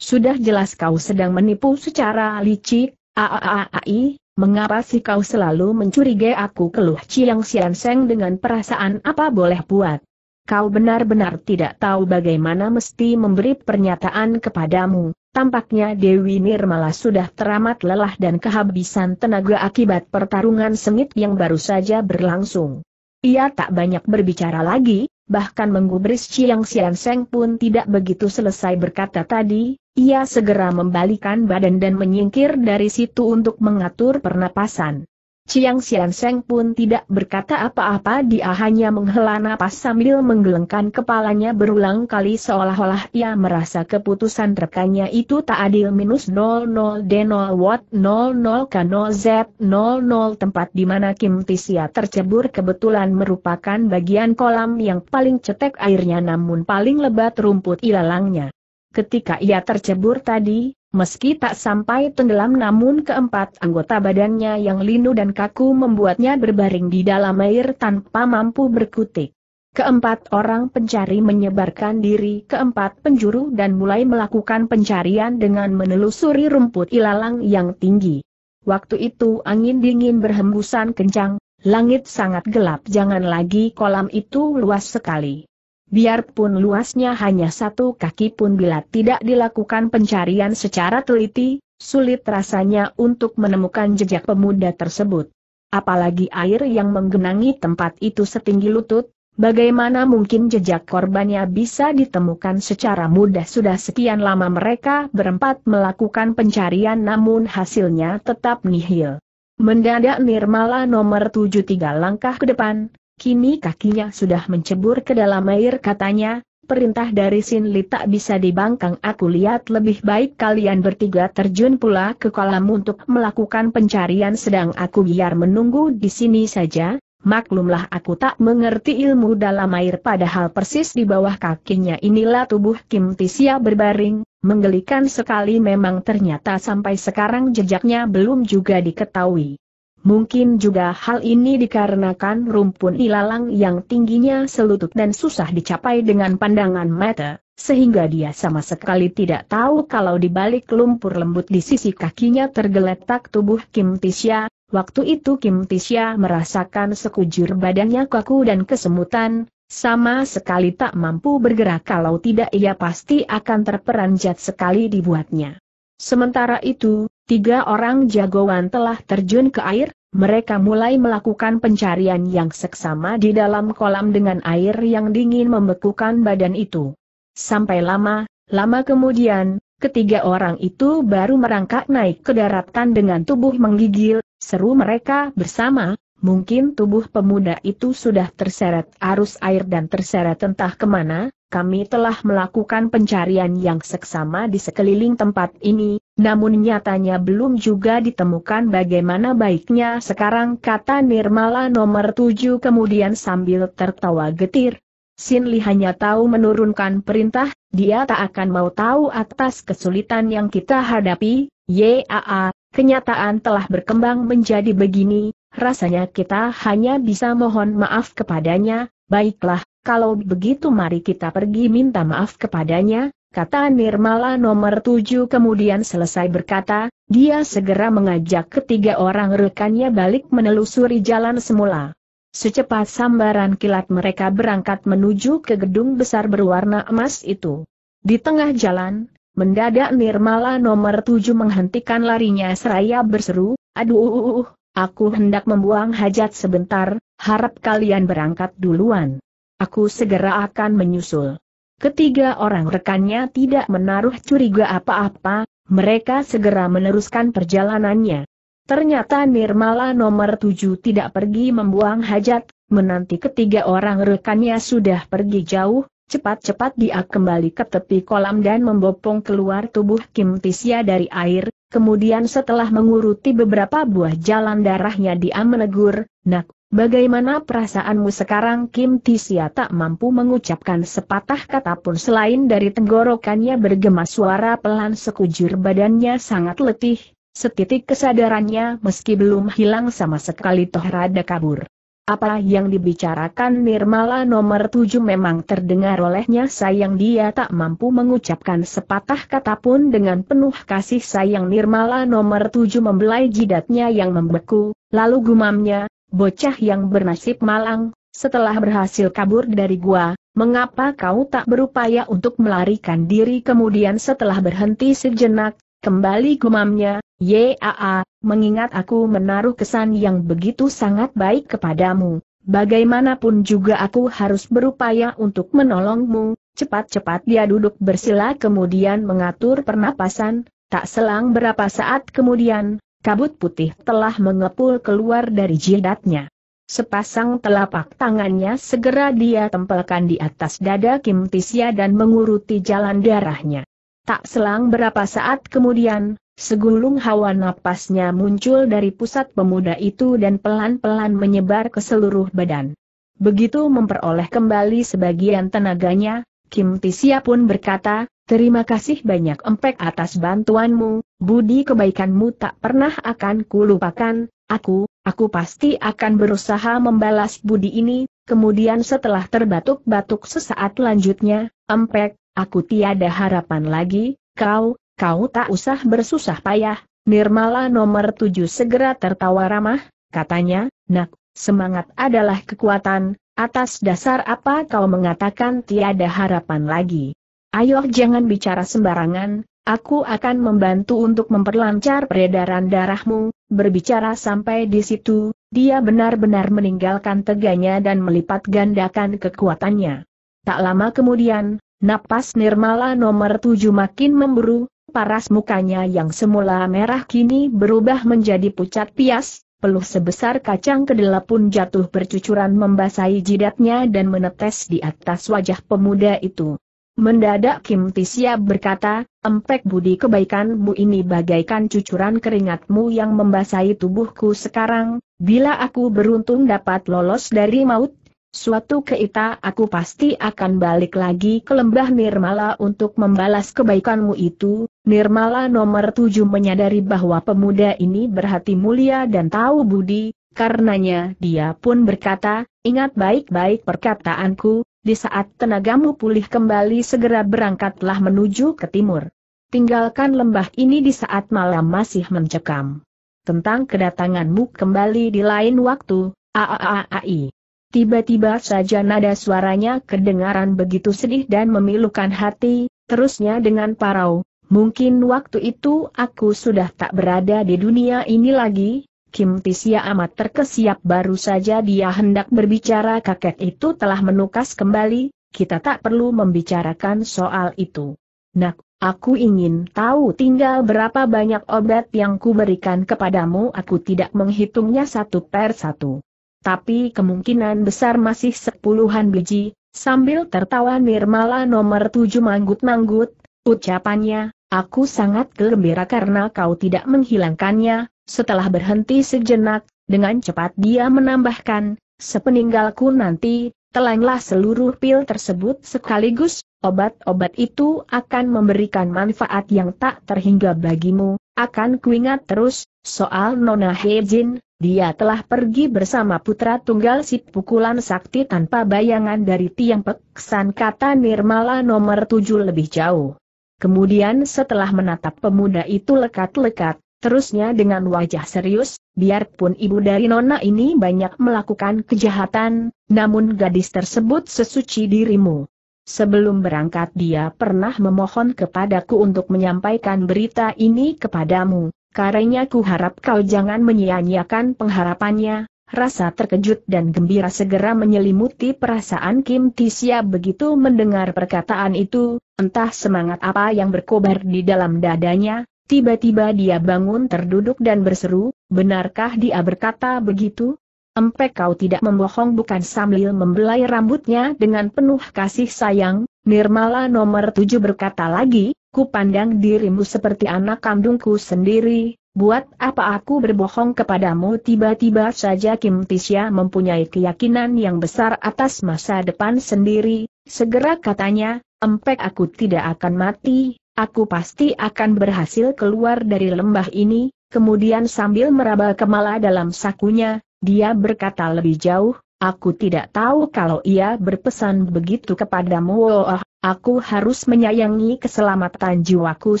Sudah jelas kau sedang menipu secara licik, aaaai, mengapa sih kau selalu mencurigai aku keluh Ciang Siang Seng dengan perasaan apa boleh buat? kau benar-benar tidak tahu bagaimana mesti memberi pernyataan kepadamu. Tampaknya Dewi Nirmala sudah teramat lelah dan kehabisan tenaga akibat pertarungan sengit yang baru saja berlangsung. Ia tak banyak berbicara lagi, bahkan menggubris Chiang Sian Seng pun tidak begitu selesai berkata tadi, ia segera membalikan badan dan menyingkir dari situ untuk mengatur pernapasan. Chiang Sian Seng pun tidak berkata apa-apa dia hanya menghela napas sambil menggelengkan kepalanya berulang kali seolah-olah ia merasa keputusan rekannya itu tak adil minus 00 D0 Watt 00 K0 Z 00 tempat di mana Kim Tisia tercebur kebetulan merupakan bagian kolam yang paling cetek airnya namun paling lebat rumput ilalangnya. Ketika ia tercebur tadi, Meski tak sampai tenggelam namun keempat anggota badannya yang linu dan kaku membuatnya berbaring di dalam air tanpa mampu berkutik. Keempat orang pencari menyebarkan diri keempat penjuru dan mulai melakukan pencarian dengan menelusuri rumput ilalang yang tinggi. Waktu itu angin dingin berhembusan kencang, langit sangat gelap jangan lagi kolam itu luas sekali. Biarpun luasnya hanya satu kaki pun bila tidak dilakukan pencarian secara teliti, sulit rasanya untuk menemukan jejak pemuda tersebut. Apalagi air yang menggenangi tempat itu setinggi lutut, Bagaimana mungkin jejak korbannya bisa ditemukan secara mudah sudah sekian lama mereka berempat melakukan pencarian namun hasilnya tetap nihil. Mendadak Nirmala nomor 73 langkah ke depan, Kini kakinya sudah mencebur ke dalam air katanya, perintah dari Sin Li tak bisa dibangkang aku lihat lebih baik kalian bertiga terjun pula ke kolam untuk melakukan pencarian sedang aku biar menunggu di sini saja, Maklumlah aku tak mengerti ilmu dalam air padahal persis di bawah kakinya inilah tubuh Kim Tisia berbaring, menggelikan sekali memang ternyata sampai sekarang jejaknya belum juga diketahui. Mungkin juga hal ini dikarenakan rumpun ilalang yang tingginya selutut dan susah dicapai dengan pandangan mata, sehingga dia sama sekali tidak tahu kalau di balik lumpur lembut di sisi kakinya tergeletak tubuh Kim Tisya. Waktu itu Kim Tisya merasakan sekujur badannya kaku dan kesemutan, sama sekali tak mampu bergerak kalau tidak ia pasti akan terperanjat sekali dibuatnya. Sementara itu, Tiga orang jagoan telah terjun ke air, mereka mulai melakukan pencarian yang seksama di dalam kolam dengan air yang dingin membekukan badan itu. Sampai lama, lama kemudian, ketiga orang itu baru merangkak naik ke daratan dengan tubuh menggigil, seru mereka bersama, Mungkin tubuh pemuda itu sudah terseret arus air dan terseret entah kemana, kami telah melakukan pencarian yang seksama di sekeliling tempat ini, namun nyatanya belum juga ditemukan bagaimana baiknya sekarang kata Nirmala nomor tujuh kemudian sambil tertawa getir. Sin hanya tahu menurunkan perintah, dia tak akan mau tahu atas kesulitan yang kita hadapi, yaa, kenyataan telah berkembang menjadi begini, rasanya kita hanya bisa mohon maaf kepadanya, baiklah, kalau begitu mari kita pergi minta maaf kepadanya, kata Nirmala nomor tujuh kemudian selesai berkata, dia segera mengajak ketiga orang rekannya balik menelusuri jalan semula. Secepat sambaran kilat mereka berangkat menuju ke gedung besar berwarna emas itu. Di tengah jalan, mendadak Nirmala nomor tujuh menghentikan larinya seraya berseru, aduh, uh, uh, uh, aku hendak membuang hajat sebentar, harap kalian berangkat duluan. Aku segera akan menyusul. Ketiga orang rekannya tidak menaruh curiga apa-apa, mereka segera meneruskan perjalanannya. Ternyata Nirmala nomor tujuh tidak pergi membuang hajat, menanti ketiga orang rekannya sudah pergi jauh, cepat-cepat dia kembali ke tepi kolam dan membopong keluar tubuh Kim Tisya dari air, kemudian setelah menguruti beberapa buah jalan darahnya dia menegur, Nak, Bagaimana perasaanmu sekarang Kim Tisia tak mampu mengucapkan sepatah kata pun selain dari tenggorokannya bergema suara pelan sekujur badannya sangat letih, setitik kesadarannya meski belum hilang sama sekali toh rada kabur. Apa yang dibicarakan Nirmala nomor tujuh memang terdengar olehnya sayang dia tak mampu mengucapkan sepatah kata pun dengan penuh kasih sayang Nirmala nomor tujuh membelai jidatnya yang membeku, lalu gumamnya, bocah yang bernasib malang, setelah berhasil kabur dari gua, mengapa kau tak berupaya untuk melarikan diri kemudian setelah berhenti sejenak, kembali gumamnya, Yaa, mengingat aku menaruh kesan yang begitu sangat baik kepadamu, bagaimanapun juga aku harus berupaya untuk menolongmu, cepat-cepat dia duduk bersila kemudian mengatur pernapasan, tak selang berapa saat kemudian, kabut putih telah mengepul keluar dari jidatnya. Sepasang telapak tangannya segera dia tempelkan di atas dada Kim Tisya dan menguruti jalan darahnya. Tak selang berapa saat kemudian, segulung hawa napasnya muncul dari pusat pemuda itu dan pelan-pelan menyebar ke seluruh badan. Begitu memperoleh kembali sebagian tenaganya, Kim Tisia pun berkata, Terima kasih banyak empek atas bantuanmu, budi kebaikanmu tak pernah akan kulupakan, aku, aku pasti akan berusaha membalas budi ini, kemudian setelah terbatuk-batuk sesaat lanjutnya, empek, aku tiada harapan lagi, kau, kau tak usah bersusah payah, Nirmala nomor tujuh segera tertawa ramah, katanya, nak, semangat adalah kekuatan, Atas dasar apa kau mengatakan tiada harapan lagi? Ayo jangan bicara sembarangan, aku akan membantu untuk memperlancar peredaran darahmu, berbicara sampai di situ, dia benar-benar meninggalkan teganya dan melipat gandakan kekuatannya. Tak lama kemudian, napas Nirmala nomor tujuh makin memburu, paras mukanya yang semula merah kini berubah menjadi pucat pias, peluh sebesar kacang kedela pun jatuh bercucuran membasahi jidatnya dan menetes di atas wajah pemuda itu. Mendadak Kim Tisya berkata, empek budi kebaikanmu ini bagaikan cucuran keringatmu yang membasahi tubuhku sekarang, bila aku beruntung dapat lolos dari maut, Suatu keita aku pasti akan balik lagi ke lembah Nirmala untuk membalas kebaikanmu itu. Nirmala nomor tujuh menyadari bahwa pemuda ini berhati mulia dan tahu budi, karenanya dia pun berkata, ingat baik-baik perkataanku, di saat tenagamu pulih kembali segera berangkatlah menuju ke timur. Tinggalkan lembah ini di saat malam masih mencekam. Tentang kedatanganmu kembali di lain waktu, aaai. Tiba-tiba saja nada suaranya kedengaran begitu sedih dan memilukan hati, terusnya dengan parau. Mungkin waktu itu aku sudah tak berada di dunia ini lagi, Kim Tisia amat terkesiap baru saja dia hendak berbicara kakek itu telah menukas kembali, kita tak perlu membicarakan soal itu. Nak, aku ingin tahu tinggal berapa banyak obat yang kuberikan kepadamu aku tidak menghitungnya satu per satu tapi kemungkinan besar masih sepuluhan biji, sambil tertawa Nirmala nomor tujuh manggut-manggut, ucapannya, aku sangat gembira karena kau tidak menghilangkannya, setelah berhenti sejenak, dengan cepat dia menambahkan, sepeninggalku nanti, telanglah seluruh pil tersebut sekaligus, obat-obat itu akan memberikan manfaat yang tak terhingga bagimu, akan kuingat terus, soal Nona Hejin, dia telah pergi bersama putra tunggal si pukulan sakti tanpa bayangan dari tiang peksan kata Nirmala nomor tujuh lebih jauh. Kemudian setelah menatap pemuda itu lekat-lekat, terusnya dengan wajah serius, biarpun ibu dari Nona ini banyak melakukan kejahatan, namun gadis tersebut sesuci dirimu. Sebelum berangkat dia pernah memohon kepadaku untuk menyampaikan berita ini kepadamu, karena ku harap kau jangan menyia-nyiakan pengharapannya, Rasa terkejut dan gembira segera menyelimuti perasaan Kim Tisya begitu mendengar perkataan itu, entah semangat apa yang berkobar di dalam dadanya, tiba-tiba dia bangun terduduk dan berseru, benarkah dia berkata begitu? Empek kau tidak membohong bukan sambil membelai rambutnya dengan penuh kasih sayang, Nirmala nomor tujuh berkata lagi, Kupandang dirimu seperti anak kandungku sendiri, buat apa aku berbohong kepadamu tiba-tiba saja Kim Tisya mempunyai keyakinan yang besar atas masa depan sendiri, segera katanya, empek aku tidak akan mati, aku pasti akan berhasil keluar dari lembah ini, kemudian sambil meraba kemala dalam sakunya, dia berkata lebih jauh, Aku tidak tahu kalau ia berpesan begitu kepadamu. Oh, oh, aku harus menyayangi keselamatan jiwaku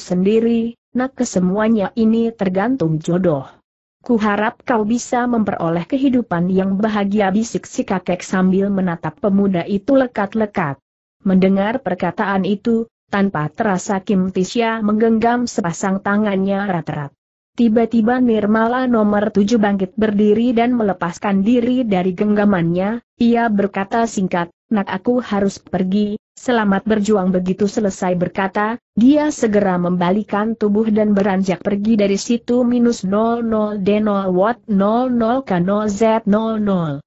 sendiri, nak kesemuanya ini tergantung jodoh. Kuharap kau bisa memperoleh kehidupan yang bahagia bisik si kakek sambil menatap pemuda itu lekat-lekat. Mendengar perkataan itu, tanpa terasa Kim Tisha menggenggam sepasang tangannya rata-rata. Tiba-tiba Nirmala nomor tujuh bangkit berdiri dan melepaskan diri dari genggamannya, ia berkata singkat, nak aku harus pergi, selamat berjuang begitu selesai berkata, dia segera membalikan tubuh dan beranjak pergi dari situ minus 00 D0 Watt 00 Z 00.